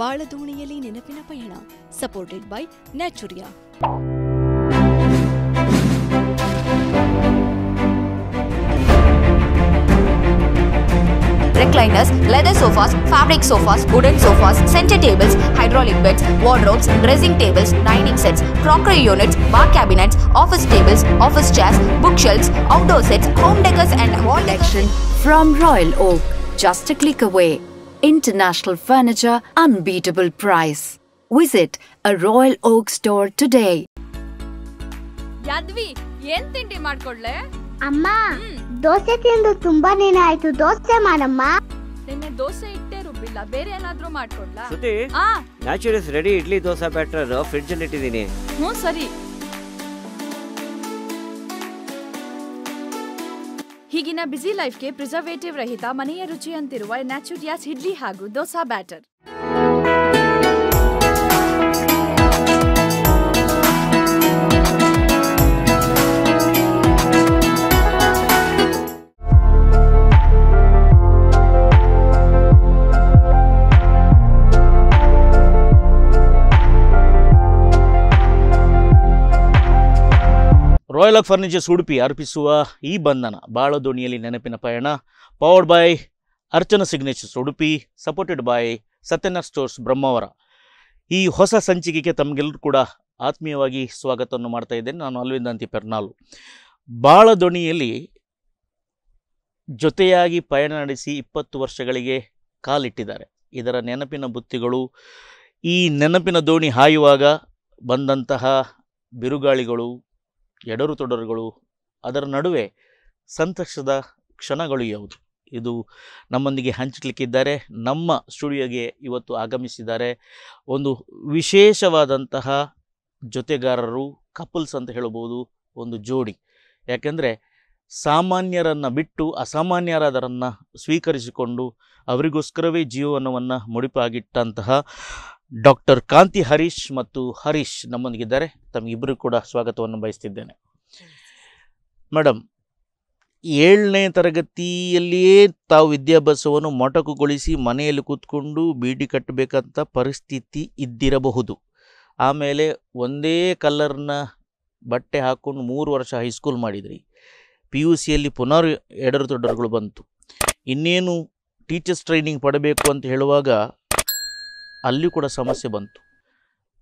ಬಾಳದೋಣಿಯಲ್ಲಿ ನೆನಪಿನ ಪಯಣ supported by Naturia recliners, leather sofas, fabric sofas, wooden sofas, center tables, hydraulic beds, wardrobes, dressing tables, dining sets, crockery units, bar cabinets, office tables, office chairs, bookshelves, outdoor sets, home decors and wall decoration from Royal Oak. Just a click away. international furniture unbeatable price. Visit a Royal Oak store today. Yadvi ಏನ್ ತಿಂಡಿ ಮಾಡ್ಕೊಡ್ಲೆ ಅಮ್ಮ ದೋಸೆ ತಿಂದು ತುಂಬಾ ದಿನ ಆಯ್ತು ದೋಸೆ ಮಾಡಮ್ಮ ನಿನ್ನೆ ದೋಸೆ ಇಟ್ಟೆ ರುಬ್ಬಿಲ್ಲ ಬೇರೆ ಏನಾದ್ರೂ ಮಾಡ್ಕೊಡ್ಲಾ ಸುತಿ ಆ naturals ready idli dosa batter fridge ಅಲ್ಲಿ ಇಟ್ಟಿದ್ದೀನಿ ಹ್ಞೂ ಸರಿ ಹೀಗಿನ ಬ್ಯುಸಿ ಲೈಫ್ಗೆ ಪ್ರಿಸರ್ವೇಟಿವ್ ರಹಿತ ಮನೆಯ ರುಚಿಯಂತಿರುವ ನ್ಯಾಚುರಿಯಾಸ್ ಇಡ್ಲಿ ಹಾಗೂ dosa batter royal of furnitures Udupi ಅರ್ಪಿಸುವ ಈ ಬಂಧನ ಬಾಳ ದೋಣಿಯಲ್ಲಿ ನೆನಪಿನ ಪಯಣ powered by Archana signatures Udupi supported by Satyana stores Brahmavara ಈ ಹೊಸ ಸಂಚಿಕೆಗೆ ತಮಗೆಲ್ಲರೂ ಕೂಡ ಆತ್ಮೀಯವಾಗಿ ಸ್ವಾಗತವನ್ನು ಮಾಡ್ತಾ ಇದ್ದೇನೆ ನಾನು ಅಲ್ವಿಂದ ಅಂತಿ ಪೆರ್ನಾಲು ಬಾಳ ದೋಣಿಯಲ್ಲಿ ಜೊತೆಯಾಗಿ ಪಯಣ ನಡೆಸಿ ಇಪ್ಪತ್ತು ವರ್ಷಗಳಿಗೆ ಕಾಲಿಟ್ಟಿದ್ದಾರೆ ಇದರ ನೆನಪಿನ ಬುತ್ತಿಗಳು ಈ ನೆನಪಿನ ದೋಣಿ ಹಾಯುವಾಗ ಬಂದಂತಹ ಬಿರುಗಾಳಿಗಳು ಎಡರು ತೊಡರುಗಳು ಅದರ ನಡುವೆ ಸಂತಸದ ಕ್ಷಣಗಳು ಯಾವುದು ಇದು ನಮ್ಮೊಂದಿಗೆ ಹಂಚಲಿಕ್ಕಿದ್ದಾರೆ ನಮ್ಮ ಸ್ಟುಡಿಯೋಗೆ ಇವತ್ತು ಆಗಮಿಸಿದ್ದಾರೆ ಒಂದು ವಿಶೇಷವಾದಂತಹ ಜೊತೆಗಾರರು ಕಪಲ್ಸ್ ಅಂತ ಹೇಳಬಹುದು ಒಂದು ಜೋಡಿ ಯಾಕೆಂದರೆ ಸಾಮಾನ್ಯರನ್ನು ಬಿಟ್ಟು ಅಸಾಮಾನ್ಯರಾದರನ್ನು ಸ್ವೀಕರಿಸಿಕೊಂಡು ಅವರಿಗೋಸ್ಕರವೇ ಜೀವನವನ್ನು ಮುಡಿಪಾಗಿಟ್ಟಂತಹ ಡಾಕ್ಟರ್ ಕಾಂತಿ ಹರೀಶ್ ಮತ್ತು ಹರೀಶ್ ನಮ್ಮೊಂದಿಗಿದ್ದಾರೆ ತಮಗಿಬ್ಬರು ಕೂಡ ಸ್ವಾಗತವನ್ನು ಬಯಸ್ತಿದ್ದೇನೆ ಮೇಡಮ್ ಏಳನೇ ತರಗತಿಯಲ್ಲಿಯೇ ತಾವು ವಿದ್ಯಾಭ್ಯಾಸವನ್ನು ಮೊಟಕುಗೊಳಿಸಿ ಮನೆಯಲ್ಲಿ ಕೂತ್ಕೊಂಡು ಬೀಡಿ ಕಟ್ಟಬೇಕಂತ ಪರಿಸ್ಥಿತಿ ಇದ್ದಿರಬಹುದು ಆಮೇಲೆ ಒಂದೇ ಕಲ್ಲರ್ನ ಬಟ್ಟೆ ಹಾಕ್ಕೊಂಡು ಮೂರು ವರ್ಷ ಹೈಸ್ಕೂಲ್ ಮಾಡಿದ್ರಿ ಪಿ ಯು ಸಿಯಲ್ಲಿ ಪುನರ್ ಎಡರು ದೊಡ್ಡರುಗಳು ಬಂತು ಇನ್ನೇನು ಟೀಚರ್ಸ್ ಟ್ರೈನಿಂಗ್ ಪಡಬೇಕು ಅಂತ ಹೇಳುವಾಗ ಅಲ್ಲಿ ಕೂಡ ಸಮಸ್ಯೆ ಬಂತು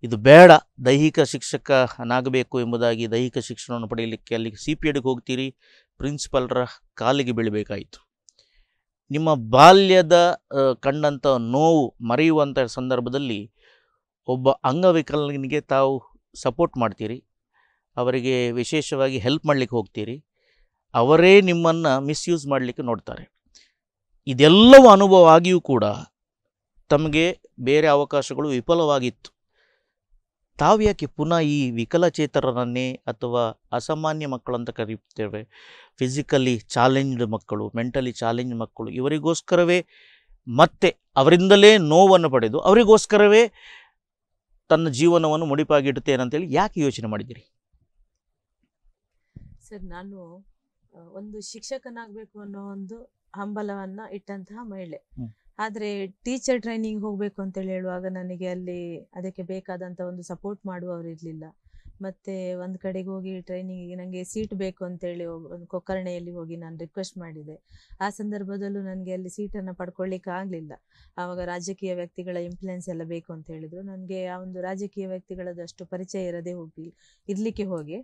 ಇದು ಬೇಡ ದೈಹಿಕ ಶಿಕ್ಷಕನಾಗಬೇಕು ಎಂಬುದಾಗಿ ದೈಹಿಕ ಶಿಕ್ಷಣವನ್ನು ಪಡೆಯಲಿಕ್ಕೆ ಅಲ್ಲಿಗೆ ಸಿ ಪಿ ಎಡ್ಗೆ ಹೋಗ್ತೀರಿ ಪ್ರಿನ್ಸಿಪಲ್ರ ಕಾಲಿಗೆ ಬೀಳಬೇಕಾಯಿತು ನಿಮ್ಮ ಬಾಲ್ಯದ ಕಂಡಂಥ ನೋವು ಮರೆಯುವಂಥ ಸಂದರ್ಭದಲ್ಲಿ ಒಬ್ಬ ಅಂಗವಿಕಲನಿಗೆ ತಾವು ಸಪೋರ್ಟ್ ಮಾಡ್ತೀರಿ ಅವರಿಗೆ ವಿಶೇಷವಾಗಿ ಹೆಲ್ಪ್ ಮಾಡಲಿಕ್ಕೆ ಹೋಗ್ತೀರಿ ಅವರೇ ನಿಮ್ಮನ್ನು ಮಿಸ್ಯೂಸ್ ಮಾಡಲಿಕ್ಕೆ ನೋಡ್ತಾರೆ ಇದೆಲ್ಲವೂ ಅನುಭವ ಆಗಿಯೂ ಕೂಡ ತಮಗೆ ಬೇರೆ ಅವಕಾಶಗಳು ವಿಫಲವಾಗಿತ್ತು ಯಾಕೆ ಪುನಃ ಈ ವಿಕಲಚೇತರರನ್ನೇ ಅಥವಾ ಅಸಾಮಾನ್ಯ ಅಂತ ಕರೆಯುತ್ತೇವೆ ಫಿಸಿಕಲಿ ಚಾಲೆಂಜ್ಡ್ ಮಕ್ಕಳು ಮೆಂಟಲಿ ಚಾಲೆಂಜ್ ಮಕ್ಕಳು ಇವರಿಗೋಸ್ಕರವೇ ಮತ್ತೆ ಅವರಿಂದಲೇ ನೋವನ್ನು ಪಡೆದು ಅವರಿಗೋಸ್ಕರವೇ ತನ್ನ ಜೀವನವನ್ನು ಮುಡಿಪಾಗಿಡುತ್ತೇನೆ ಅಂತೇಳಿ ಯಾಕೆ ಯೋಚನೆ ಮಾಡಿದಿರಿ ಸರ್ ನಾನು ಒಂದು ಶಿಕ್ಷಕನಾಗಬೇಕು ಅನ್ನೋ ಒಂದು ಹಂಬಲವನ್ನು ಇಟ್ಟಂತಹ ಮಹಿಳೆ ಆದರೆ ಟೀಚರ್ ಟ್ರೈನಿಂಗ್ ಹೋಗಬೇಕು ಅಂತೇಳಿ ಹೇಳುವಾಗ ನನಗೆ ಅಲ್ಲಿ ಅದಕ್ಕೆ ಬೇಕಾದಂತ ಒಂದು ಸಪೋರ್ಟ್ ಮಾಡುವವರು ಇರಲಿಲ್ಲ ಮತ್ತೆ ಒಂದು ಕಡೆಗೆ ಹೋಗಿ ಟ್ರೈನಿಂಗಿಗೆ ನನಗೆ ಸೀಟ್ ಬೇಕು ಅಂತೇಳಿ ಕೊಕ್ಕರ್ಣೆಯಲ್ಲಿ ಹೋಗಿ ನಾನು ರಿಕ್ವೆಸ್ಟ್ ಮಾಡಿದೆ ಆ ಸಂದರ್ಭದಲ್ಲೂ ನನಗೆ ಅಲ್ಲಿ ಸೀಟನ್ನು ಪಡ್ಕೊಳ್ಳಿಕ್ಕೆ ಆಗಲಿಲ್ಲ ಆವಾಗ ರಾಜಕೀಯ ವ್ಯಕ್ತಿಗಳ ಇಂಪ್ಲುಯೆನ್ಸ್ ಎಲ್ಲ ಬೇಕು ಅಂತ ಹೇಳಿದ್ರು ನನಗೆ ಆ ಒಂದು ರಾಜಕೀಯ ವ್ಯಕ್ತಿಗಳದಷ್ಟು ಪರಿಚಯ ಇರದೇ ಹೋಗಿ ಇರ್ಲಿಕ್ಕೆ ಹೋಗಿ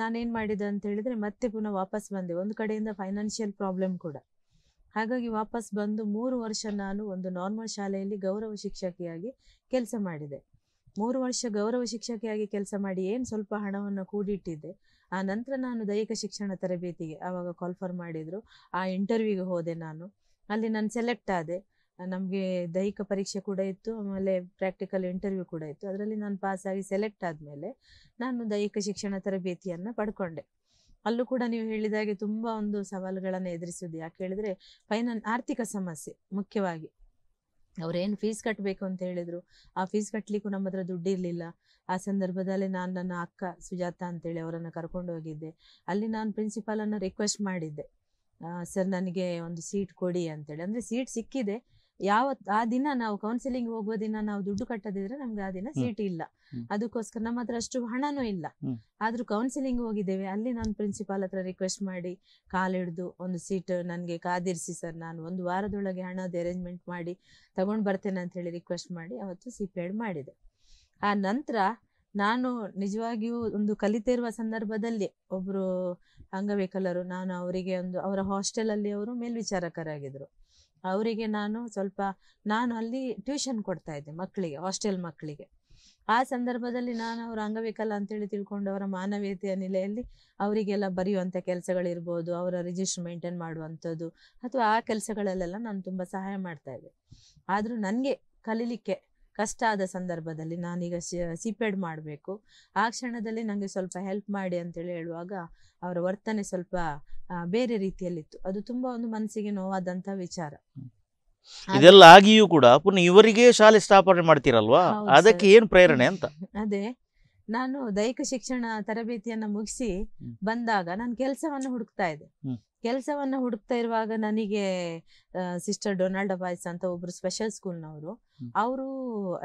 ನಾನೇನ್ ಮಾಡಿದೆ ಅಂತ ಹೇಳಿದ್ರೆ ಮತ್ತೆ ಪುನಃ ವಾಪಸ್ ಬಂದೆ ಒಂದು ಕಡೆಯಿಂದ ಫೈನಾನ್ಷಿಯಲ್ ಪ್ರಾಬ್ಲಮ್ ಕೂಡ ಹಾಗಾಗಿ ವಾಪಸ್ ಬಂದು ಮೂರು ವರ್ಷ ನಾನು ಒಂದು ನಾರ್ಮಲ್ ಶಾಲೆಯಲ್ಲಿ ಗೌರವ ಶಿಕ್ಷಕಿಯಾಗಿ ಕೆಲಸ ಮಾಡಿದೆ ಮೂರು ವರ್ಷ ಗೌರವ ಶಿಕ್ಷಕಿಯಾಗಿ ಕೆಲಸ ಮಾಡಿ ಏನು ಸ್ವಲ್ಪ ಹಣವನ್ನು ಕೂಡಿಟ್ಟಿದ್ದೆ ಆ ನಂತರ ನಾನು ದೈಹಿಕ ಶಿಕ್ಷಣ ತರಬೇತಿಗೆ ಆವಾಗ ಕಾಲ್ಫರ್ ಮಾಡಿದರು ಆ ಇಂಟರ್ವ್ಯೂಗೆ ಹೋದೆ ನಾನು ಅಲ್ಲಿ ನಾನು ಸೆಲೆಕ್ಟ್ ಆದೆ ನಮಗೆ ದೈಹಿಕ ಪರೀಕ್ಷೆ ಕೂಡ ಇತ್ತು ಆಮೇಲೆ ಪ್ರಾಕ್ಟಿಕಲ್ ಇಂಟರ್ವ್ಯೂ ಕೂಡ ಇತ್ತು ಅದರಲ್ಲಿ ನಾನು ಪಾಸಾಗಿ ಸೆಲೆಕ್ಟ್ ಆದಮೇಲೆ ನಾನು ದೈಹಿಕ ಶಿಕ್ಷಣ ತರಬೇತಿಯನ್ನು ಪಡ್ಕೊಂಡೆ ಅಲ್ಲೂ ಕೂಡ ನೀವು ಹೇಳಿದ ಹಾಗೆ ತುಂಬಾ ಒಂದು ಸವಾಲುಗಳನ್ನು ಎದುರಿಸೋದು ಯಾಕೆ ಹೇಳಿದ್ರೆ ಫೈನಾನ್ ಆರ್ಥಿಕ ಸಮಸ್ಯೆ ಮುಖ್ಯವಾಗಿ ಅವ್ರೇನು ಫೀಸ್ ಕಟ್ಟಬೇಕು ಅಂತ ಹೇಳಿದ್ರು ಆ ಫೀಸ್ ಕಟ್ಟಲಿಕ್ಕೂ ನಮ್ಮ ಹತ್ರ ದುಡ್ಡಿರಲಿಲ್ಲ ಆ ಸಂದರ್ಭದಲ್ಲಿ ನಾನು ನನ್ನ ಅಕ್ಕ ಸುಜಾತ ಅಂತೇಳಿ ಅವರನ್ನು ಕರ್ಕೊಂಡು ಹೋಗಿದ್ದೆ ಅಲ್ಲಿ ನಾನು ಪ್ರಿನ್ಸಿಪಾಲನ್ನು ರಿಕ್ವೆಸ್ಟ್ ಮಾಡಿದ್ದೆ ಸರ್ ನನಗೆ ಒಂದು ಸೀಟ್ ಕೊಡಿ ಅಂತೇಳಿ ಅಂದರೆ ಸೀಟ್ ಸಿಕ್ಕಿದೆ ಯಾವ ಆ ದಿನ ನಾವು ಕೌನ್ಸಿಲಿಂಗ್ ಹೋಗುವ ದಿನ ನಾವು ದುಡ್ಡು ಕಟ್ಟದಿದ್ರೆ ನಮ್ಗೆ ಆ ದಿನ ಸೀಟ್ ಇಲ್ಲ ಅದಕ್ಕೋಸ್ಕರ ನಮ್ಮ ಹತ್ರ ಅಷ್ಟು ಹಣನೂ ಇಲ್ಲ ಆದ್ರೂ ಕೌನ್ಸಿಲಿಂಗ್ ಹೋಗಿದ್ದೇವೆ ಅಲ್ಲಿ ನಾನು ಪ್ರಿನ್ಸಿಪಾಲ್ ಹತ್ರ ರಿಕ್ವೆಸ್ಟ್ ಮಾಡಿ ಹಿಡಿದು ಒಂದು ಸೀಟ್ ನನ್ಗೆ ಕಾದಿರಿಸಿ ಸರ್ ನಾನು ಒಂದು ವಾರದೊಳಗೆ ಹಣದ ಅರೇಂಜ್ಮೆಂಟ್ ಮಾಡಿ ತಗೊಂಡು ಬರ್ತೇನೆ ಅಂತ ಹೇಳಿ ರಿಕ್ವೆಸ್ಟ್ ಮಾಡಿ ಅವತ್ತು ಸಿ ಪಿ ಎಡ್ ಮಾಡಿದೆ ಆ ನಂತರ ನಾನು ನಿಜವಾಗಿಯೂ ಒಂದು ಕಲಿತಿರುವ ಸಂದರ್ಭದಲ್ಲಿ ಒಬ್ರು ಅಂಗವಿಕಲರು ನಾನು ಅವರಿಗೆ ಒಂದು ಅವರ ಹಾಸ್ಟೆಲ್ ಅಲ್ಲಿ ಅವರು ಮೇಲ್ವಿಚಾರಕರಾಗಿದ್ರು ಅವರಿಗೆ ನಾನು ಸ್ವಲ್ಪ ನಾನು ಅಲ್ಲಿ ಟ್ಯೂಷನ್ ಕೊಡ್ತಾ ಇದ್ದೆ ಮಕ್ಕಳಿಗೆ ಹಾಸ್ಟೆಲ್ ಮಕ್ಕಳಿಗೆ ಆ ಸಂದರ್ಭದಲ್ಲಿ ನಾನು ಅವರು ಅಂಗವಿಕಲ ಅಂತೇಳಿ ತಿಳ್ಕೊಂಡು ಅವರ ಮಾನವೀಯತೆಯ ನೆಲೆಯಲ್ಲಿ ಅವರಿಗೆಲ್ಲ ಬರೆಯುವಂಥ ಕೆಲಸಗಳಿರ್ಬೋದು ಅವರ ರಿಜಿಸ್ಟರ್ ಮೇಂಟೈನ್ ಮಾಡುವಂಥದ್ದು ಅಥವಾ ಆ ಕೆಲಸಗಳಲ್ಲೆಲ್ಲ ನಾನು ತುಂಬ ಸಹಾಯ ಮಾಡ್ತಾ ಇದ್ದೆ ಆದರೂ ನನಗೆ ಕಲೀಲಿಕ್ಕೆ ಕಷ್ಟ ಆದ ಸಂದರ್ಭದಲ್ಲಿ ನಾನೀಗ ಸಿಪೆಡ್ ಮಾಡಬೇಕು ಆ ಕ್ಷಣದಲ್ಲಿ ನನಗೆ ಸ್ವಲ್ಪ ಹೆಲ್ಪ್ ಮಾಡಿ ಅಂತೇಳಿ ಹೇಳುವಾಗ ಅವರ ವರ್ತನೆ ಸ್ವಲ್ಪ ಬೇರೆ ರೀತಿಯಲ್ಲಿತ್ತು ಅದು ತುಂಬಾ ಒಂದು ಮನಸ್ಸಿಗೆ ನೋವಾದಂತಹ ವಿಚಾರ ಇದೆಲ್ಲ ಆಗಿಯೂ ಕೂಡ ಪುನಃ ಇವರಿಗೆ ಶಾಲೆ ಸ್ಥಾಪನೆ ಮಾಡ್ತೀರಲ್ವಾ ಅದಕ್ಕೆ ಏನು ಪ್ರೇರಣೆ ಅಂತ ಅದೇ ನಾನು ದೈಹಿಕ ಶಿಕ್ಷಣ ತರಬೇತಿಯನ್ನ ಮುಗಿಸಿ ಬಂದಾಗ ನಾನು ಕೆಲಸವನ್ನು ಹುಡುಕ್ತಾ ಇದ್ದೆ ಕೆಲಸವನ್ನ ಹುಡುಕ್ತಾ ಇರುವಾಗ ನನಗೆ ಸಿಸ್ಟರ್ ಡೊನಾಲ್ಡ್ ಬಾಯ್ಸ್ ಅಂತ ಒಬ್ರು ಸ್ಪೆಷಲ್ ಸ್ಕೂಲ್ನವರು ಅವರು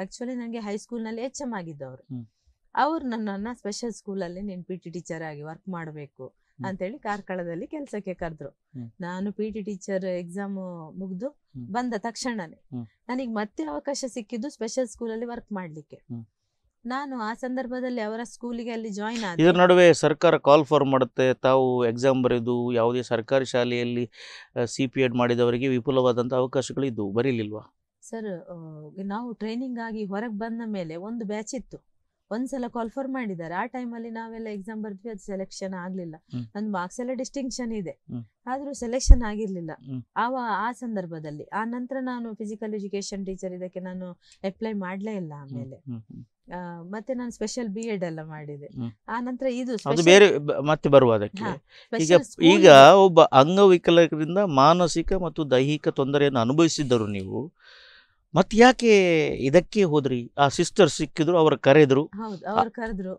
ಆಕ್ಚುಲಿ ನನಗೆ ಹೈಸ್ಕೂಲ್ ನಲ್ಲಿ ಎಚ್ ಎಂ ಆಗಿದ್ದವರು ಅವ್ರು ನನ್ನನ್ನ ಸ್ಪೆಷಲ್ ಸ್ಕೂಲಲ್ಲಿ ನೀನು ಪಿ ಟಿ ಟೀಚರ್ ಆಗಿ ವರ್ಕ್ ಮಾಡಬೇಕು ಅಂತೇಳಿ ಕಾರ್ಕಳದಲ್ಲಿ ಕೆಲಸಕ್ಕೆ ಕರೆದ್ರು ನಾನು ಪಿ ಟಿ ಟೀಚರ್ ಎಕ್ಸಾಮ್ ಮುಗ್ದು ಬಂದ ತಕ್ಷಣನೇ ನನಗೆ ಮತ್ತೆ ಅವಕಾಶ ಸಿಕ್ಕಿದ್ದು ಸ್ಪೆಷಲ್ ಸ್ಕೂಲಲ್ಲಿ ವರ್ಕ್ ಮಾಡ್ಲಿಕ್ಕೆ ನಾನು ಆ ಸಂದರ್ಭದಲ್ಲಿ ಅವರ ಸ್ಕೂಲಿಗೆ ಅಲ್ಲಿ ಜಾಯಿನ್ ಆದ ಇದರ ನಡುವೆ ಸರ್ಕಾರ ಕಾಲ್ ಫಾರ್ ಮಾಡುತ್ತೆ ತಾವು ಎಕ್ಸಾಮ್ ಬರೆದು ಯಾವುದೇ ಸರ್ಕಾರಿ ಶಾಲೆಯಲ್ಲಿ ಸಿ ಪಿ ಎಡ್ ಮಾಡಿದವರಿಗೆ ವಿಪುಲವಾದಂಥ ಇದ್ದವು ಬರೀಲಿಲ್ವಾ ಸರ್ ನಾವು ಟ್ರೈನಿಂಗ್ ಆಗಿ ಹೊರಗೆ ಬಂದ ಮೇಲೆ ಒಂದು ಬ್ಯಾಚ್ ಇತ್ತು ಸಲ ಕಾಲ್ ಫಾರ್ ಮಾಡಿದ್ದಾರೆ ಆ ಟೈಮಲ್ಲಿ ನಾವೆಲ್ಲ ಎಕ್ಸಾಮ್ ಬರೆದ್ವಿ ಅದು ಸೆಲೆಕ್ಷನ್ ಆಗಲಿಲ್ಲ ನನ್ನ ಮಾರ್ಕ್ಸ್ ಎಲ್ಲ ಡಿಸ್ಟಿಂಕ್ಷನ್ ಇದೆ ಆದರೂ ಸೆಲೆಕ್ಷನ್ ಆಗಿರಲಿಲ್ಲ ಆವ ಆ ಸಂದರ್ಭದಲ್ಲಿ ಆ ನಂತರ ನಾನು ಫಿಸಿಕಲ್ ಎಜುಕೇಶನ್ ಟೀಚರ್ ಇದಕ್ಕೆ ನಾನು ಅಪ್ಲೈ ಮಾಡಲೇ ಇಲ್ಲ ಆಮೇಲೆ ಮತ್ತೆ ನಾನು ಸ್ಪೆಷಲ್ ಬಿ ಎಡ್ ಎಲ್ಲ ಮಾಡಿದೆ ಆ ನಂತರ ಇದು ಅದು ಬೇರೆ ಮತ್ತೆ ಬರುವ ಅದಕ್ಕೆ ಈಗ ಈಗ ಒಬ್ಬ ಅಂಗವಿಕಲರಿಂದ ಮಾನಸಿಕ ಮತ್ತು ದೈಹಿಕ ತೊಂದರೆಯನ್ನು ಅನುಭವಿಸಿದ್ದರು ನೀವು ಮತ್ತೆ ಯಾಕೆ ಇದಕ್ಕೆ ಹೋದ್ರಿ ಆ ಸಿಸ್ಟರ್ ಸಿಕ್ಕಿದ್ರು ಅವರು ಕರೆದ್ರು ಹೌದು ಅವ್ರು ಕರೆದ್ರು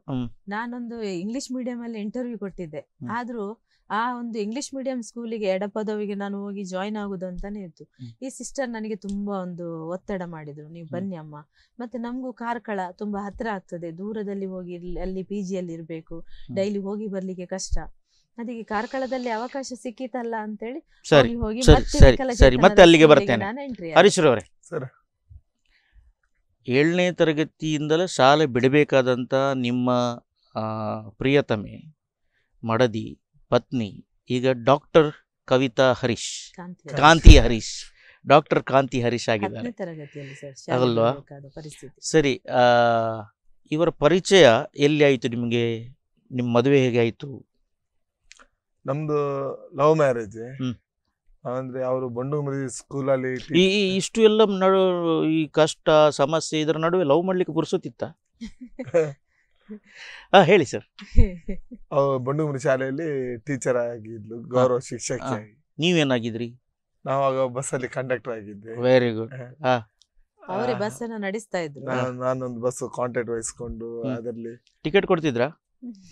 ನಾನೊಂದು ಇಂಗ್ಲಿಷ್ ಮೀಡಿಯಂ ಅಲ್ಲಿ ಇಂಟರ್ವ್ಯೂ ಕೊಟ್ಟಿದ್ದೆ ಆದ್ರೂ ಆ ಒಂದು ಇಂಗ್ಲಿಷ್ ಮೀಡಿಯಂ ಸ್ಕೂಲಿಗೆ ಪದವಿಗೆ ನಾನು ಹೋಗಿ ಜಾಯಿನ್ ಆಗುದು ಅಂತಾನೆ ಇತ್ತು ಈ ಸಿಸ್ಟರ್ ನನಗೆ ತುಂಬಾ ಒಂದು ಒತ್ತಡ ಮಾಡಿದ್ರು ನೀವು ಬನ್ನಿ ಅಮ್ಮ ಮತ್ತೆ ನಮಗೂ ಕಾರ್ಕಳ ತುಂಬಾ ಹತ್ರ ಆಗ್ತದೆ ದೂರದಲ್ಲಿ ಹೋಗಿ ಅಲ್ಲಿ ಪಿ ಜಿಯಲ್ಲಿ ಇರಬೇಕು ಡೈಲಿ ಹೋಗಿ ಬರ್ಲಿಕ್ಕೆ ಕಷ್ಟ ಅದಕ್ಕೆ ಕಾರ್ಕಳದಲ್ಲಿ ಅವಕಾಶ ಸಿಕ್ಕಿತಲ್ಲ ಅಂತೇಳಿ ಸರಿ ಹೋಗಿ ಮತ್ತೆ ಅಲ್ಲಿಗೆ ಬರ್ತೇನೆ ಏಳನೇ ತರಗತಿಯಿಂದಲೇ ಶಾಲೆ ಬಿಡಬೇಕಾದಂತ ನಿಮ್ಮ ಪ್ರಿಯತಮೆ ಮಡದಿ ಪತ್ನಿ ಈಗ ಡಾಕ್ಟರ್ ಕವಿತಾ ಹರೀಶ್ ಕಾಂತಿ ಹರೀಶ್ ಡಾಕ್ಟರ್ ಕಾಂತಿ ಹರೀಶ್ ಆಗಿದ್ದಾರೆ ಅಲ್ವಾ ಸರಿ ಇವರ ಪರಿಚಯ ಎಲ್ಲಿ ಆಯಿತು ನಿಮಗೆ ನಿಮ್ಮ ಮದುವೆ ಹೇಗೆ ಆಯಿತು ನಮ್ದು ಲವ್ ಮ್ಯಾರೇಜ್ ಅಂದ್ರೆ ಅವರು ಬಂಡೂಮರಿ ಸ್ಕೂಲ್ ಅಲ್ಲಿ ಈ ಇಷ್ಟು ಎಲ್ಲ ನಡು ಈ ಕಷ್ಟ ಸಮಸ್ಯೆ ಇದರ ನಡುವೆ ಲವ್ ಮಾಡ್ಲಿಕ್ಕೆ ಪುರ್ಸುತ್ತಿತ್ತ ಹಾ ಹೇಳಿ ಸರ್ ಬಂಡುಮರಿ ಬಂಡೂಮರಿ ಶಾಲೆಯಲ್ಲಿ ಟೀಚರ್ ಆಗಿದ್ಲು ಗೌರವ ಶಿಕ್ಷಕ ನೀವೇನಾಗಿದ್ರಿ ನಾವಾಗ ಬಸ್ ಬಸ್ಸಲ್ಲಿ ಕಂಡಕ್ಟರ್ ಆಗಿದ್ದೆ ವೆರಿ ಗುಡ್ ಹಾ ಅವರೇ ಬಸ್ ಅನ್ನ ನಡೆಸ್ತಾ ಇದ್ರು ನಾನೊಂದು ಬಸ್ ಕಾಂಟ್ಯಾಕ್ಟ್ ವಹಿಸ್ಕೊಂಡು ಅದರಲ್ಲಿ ಟಿಕೆಟ್ ಕೊಡ್ತಿದ್ರ